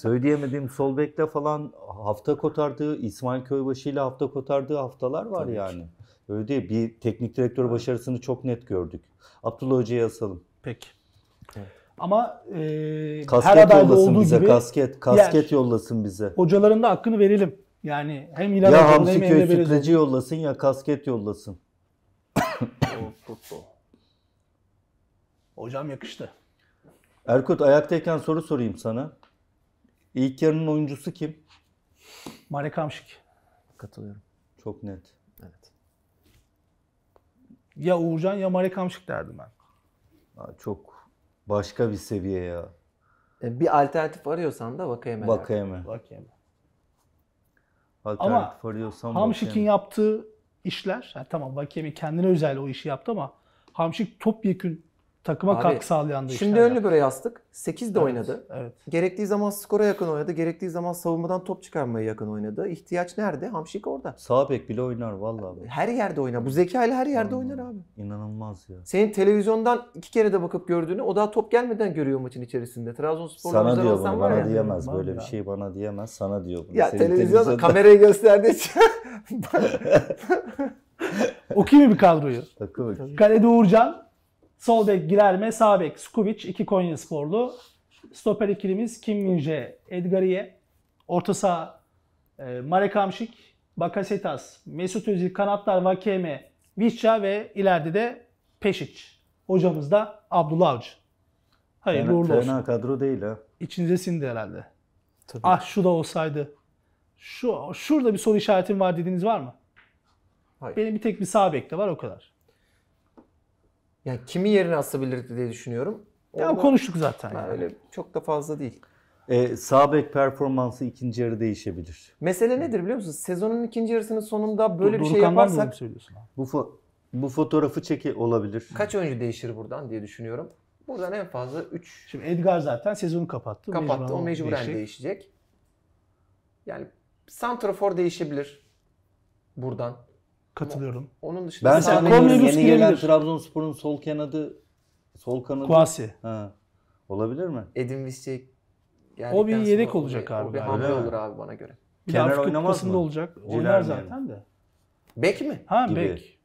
söyleyemediğim sol bekle falan hafta kotardığı İsmail Köybaşı ile hafta kotardığı haftalar var Tabii yani. Ki. Öyle değil. Bir teknik direktör başarısını çok net gördük. Abdullah Hoca'ya asalım. Peki. Ama e, kasket her adayda olduğu bize, gibi kasket kasket yer. yollasın bize. Hocaların da hakkını verelim. Yani hem İlhan ya Hamsi Köy sütlacı yollasın ya kasket yollasın of futbol. Hocam yakıştı. Erkut ayaktayken soru sorayım sana. İlk yarının oyuncusu kim? Marek Hamşik. Katılıyorum. Çok net. Evet. Ya Uğurcan ya Marek Hamşik derdim ben. Aa, çok başka bir seviye ya. E, bir alternatif arıyorsan da Vakayeme. Vakayeme. Vakayeme. Alternatif Ama arıyorsan Hamşik'in yaptığı işler, yani tamam Vakemi kendine özel o işi yaptı ama Hamşik topyekün takıma Abi, katkı sağlayan da Şimdi önlü libero yastık. 8 de evet, oynadı. Evet. Gerektiği zaman skora yakın oynadı. Gerektiği zaman savunmadan top çıkarmaya yakın oynadı. İhtiyaç nerede? Hamşik orada. Sağ bek bile oynar vallahi. Her yerde oynar. Bu zekayla her yerde Anladım. oynar abi. İnanılmaz ya. Senin televizyondan iki kere de bakıp gördüğünü o daha top gelmeden görüyor maçın içerisinde. Trabzonspor'da Sana diyor bunu. Bana ya. diyemez. Böyle ya. bir şey bana diyemez. Sana diyor bunu. Ya Senin televizyon televizyonda... kamerayı gösterdiği için Okuyayım mı bir kadroyu? Takım. Kalede Uğurcan, Sol bek Gilerme, sağ bek Skubic, iki Konya sporlu. Stoper ikilimiz Kim Minje, Edgariye. Orta saha e, Marek Amşik, Bakasetas, Mesut Özil, kanatlar Vakeme, Vichya ve ileride de Peşic. Hocamız da Abdullah Avcı. Hayır fena, uğurlu olsun. kadro değil ha. İçinize sindi herhalde. Tabii. Ah şu da olsaydı. Şu şurada bir soru işaretim var dediğiniz var mı? Hayır. Benim bir tek bir sağ bekle var o kadar. Yani kimi yerine asabilirdi diye düşünüyorum. Ya Ondan, konuştuk zaten. Yani. Öyle çok da fazla değil. E, sağ bek performansı ikinci yarı değişebilir. Mesele nedir biliyor musunuz? Sezonun ikinci yarısının sonunda böyle Dur, bir şey yaparsak söylüyorsun abi? Bu fo- bu fotoğrafı çeki olabilir. Kaç oyuncu değişir buradan diye düşünüyorum. Buradan en fazla 3. Şimdi Edgar zaten sezonu kapattı. Kapattı. Mecburen o mecburen değişecek. değişecek. Yani Santrafor değişebilir buradan. Katılıyorum. Onun dışında ben sana Cornelius yeni gelen Trabzonspor'un sol kanadı sol kanadı. Kuasi. Olabilir mi? Edin Viscek o bir yedek olacak abi. O bir hamle olur abi bana göre. Bir Kenar oynamaz mı? olacak. Ciler Oynar mi? zaten de. Bek mi? Ha Gibi. bek.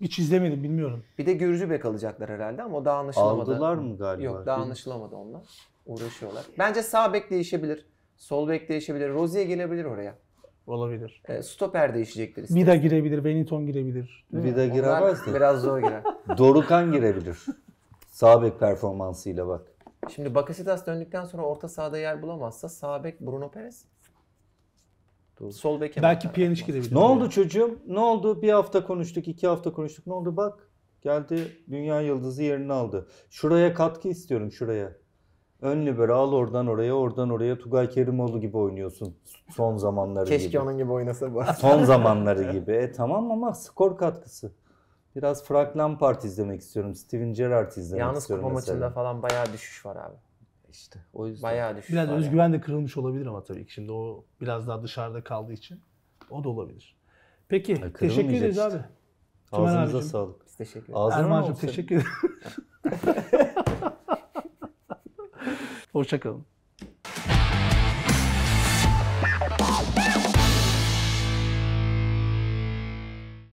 Hiç izlemedim bilmiyorum. Bir de Gürcü bek alacaklar herhalde ama o daha anlaşılamadı. Aldılar mı galiba? Yok daha anlaşılamadı onlar. Uğraşıyorlar. Bence sağ bek değişebilir. Sol bek değişebilir. Rozier gelebilir oraya. Olabilir. E, stoper değişecektir. Istersen. Vida girebilir, Benetton girebilir. Vida giremez de. Biraz zor girer. Dorukan girebilir. Sabek bek performansıyla bak. Şimdi Bakasitas döndükten sonra orta sahada yer bulamazsa Sabek Bruno Perez. Doğru. Sol bek. Belki Pjanic girebilir. Ne oldu çocuğum? Ne oldu? Bir hafta konuştuk, iki hafta konuştuk. Ne oldu? Bak geldi dünya yıldızı yerini aldı. Şuraya katkı istiyorum şuraya. Ön liberal oradan oraya, oradan oraya Tugay Kerimoğlu gibi oynuyorsun son zamanları Keşke gibi. Keşke onun gibi oynasa bu. Son zamanları gibi. E, tamam ama skor katkısı. Biraz Frank Lampard izlemek istiyorum. Steven Gerrard izlemek Yalnız istiyorum Yalnız kupa maçında falan bayağı düşüş var abi. İşte o yüzden. Bayağı düşüş Biraz var özgüven yani. de kırılmış olabilir ama tabii ki. Şimdi o biraz daha dışarıda kaldığı için o da olabilir. Peki ya, teşekkür ederiz işte. abi. Tümen Ağzınıza abicim. sağlık. Biz teşekkür ederiz. Erman'cığım teşekkür ederim. Hoşçakalın.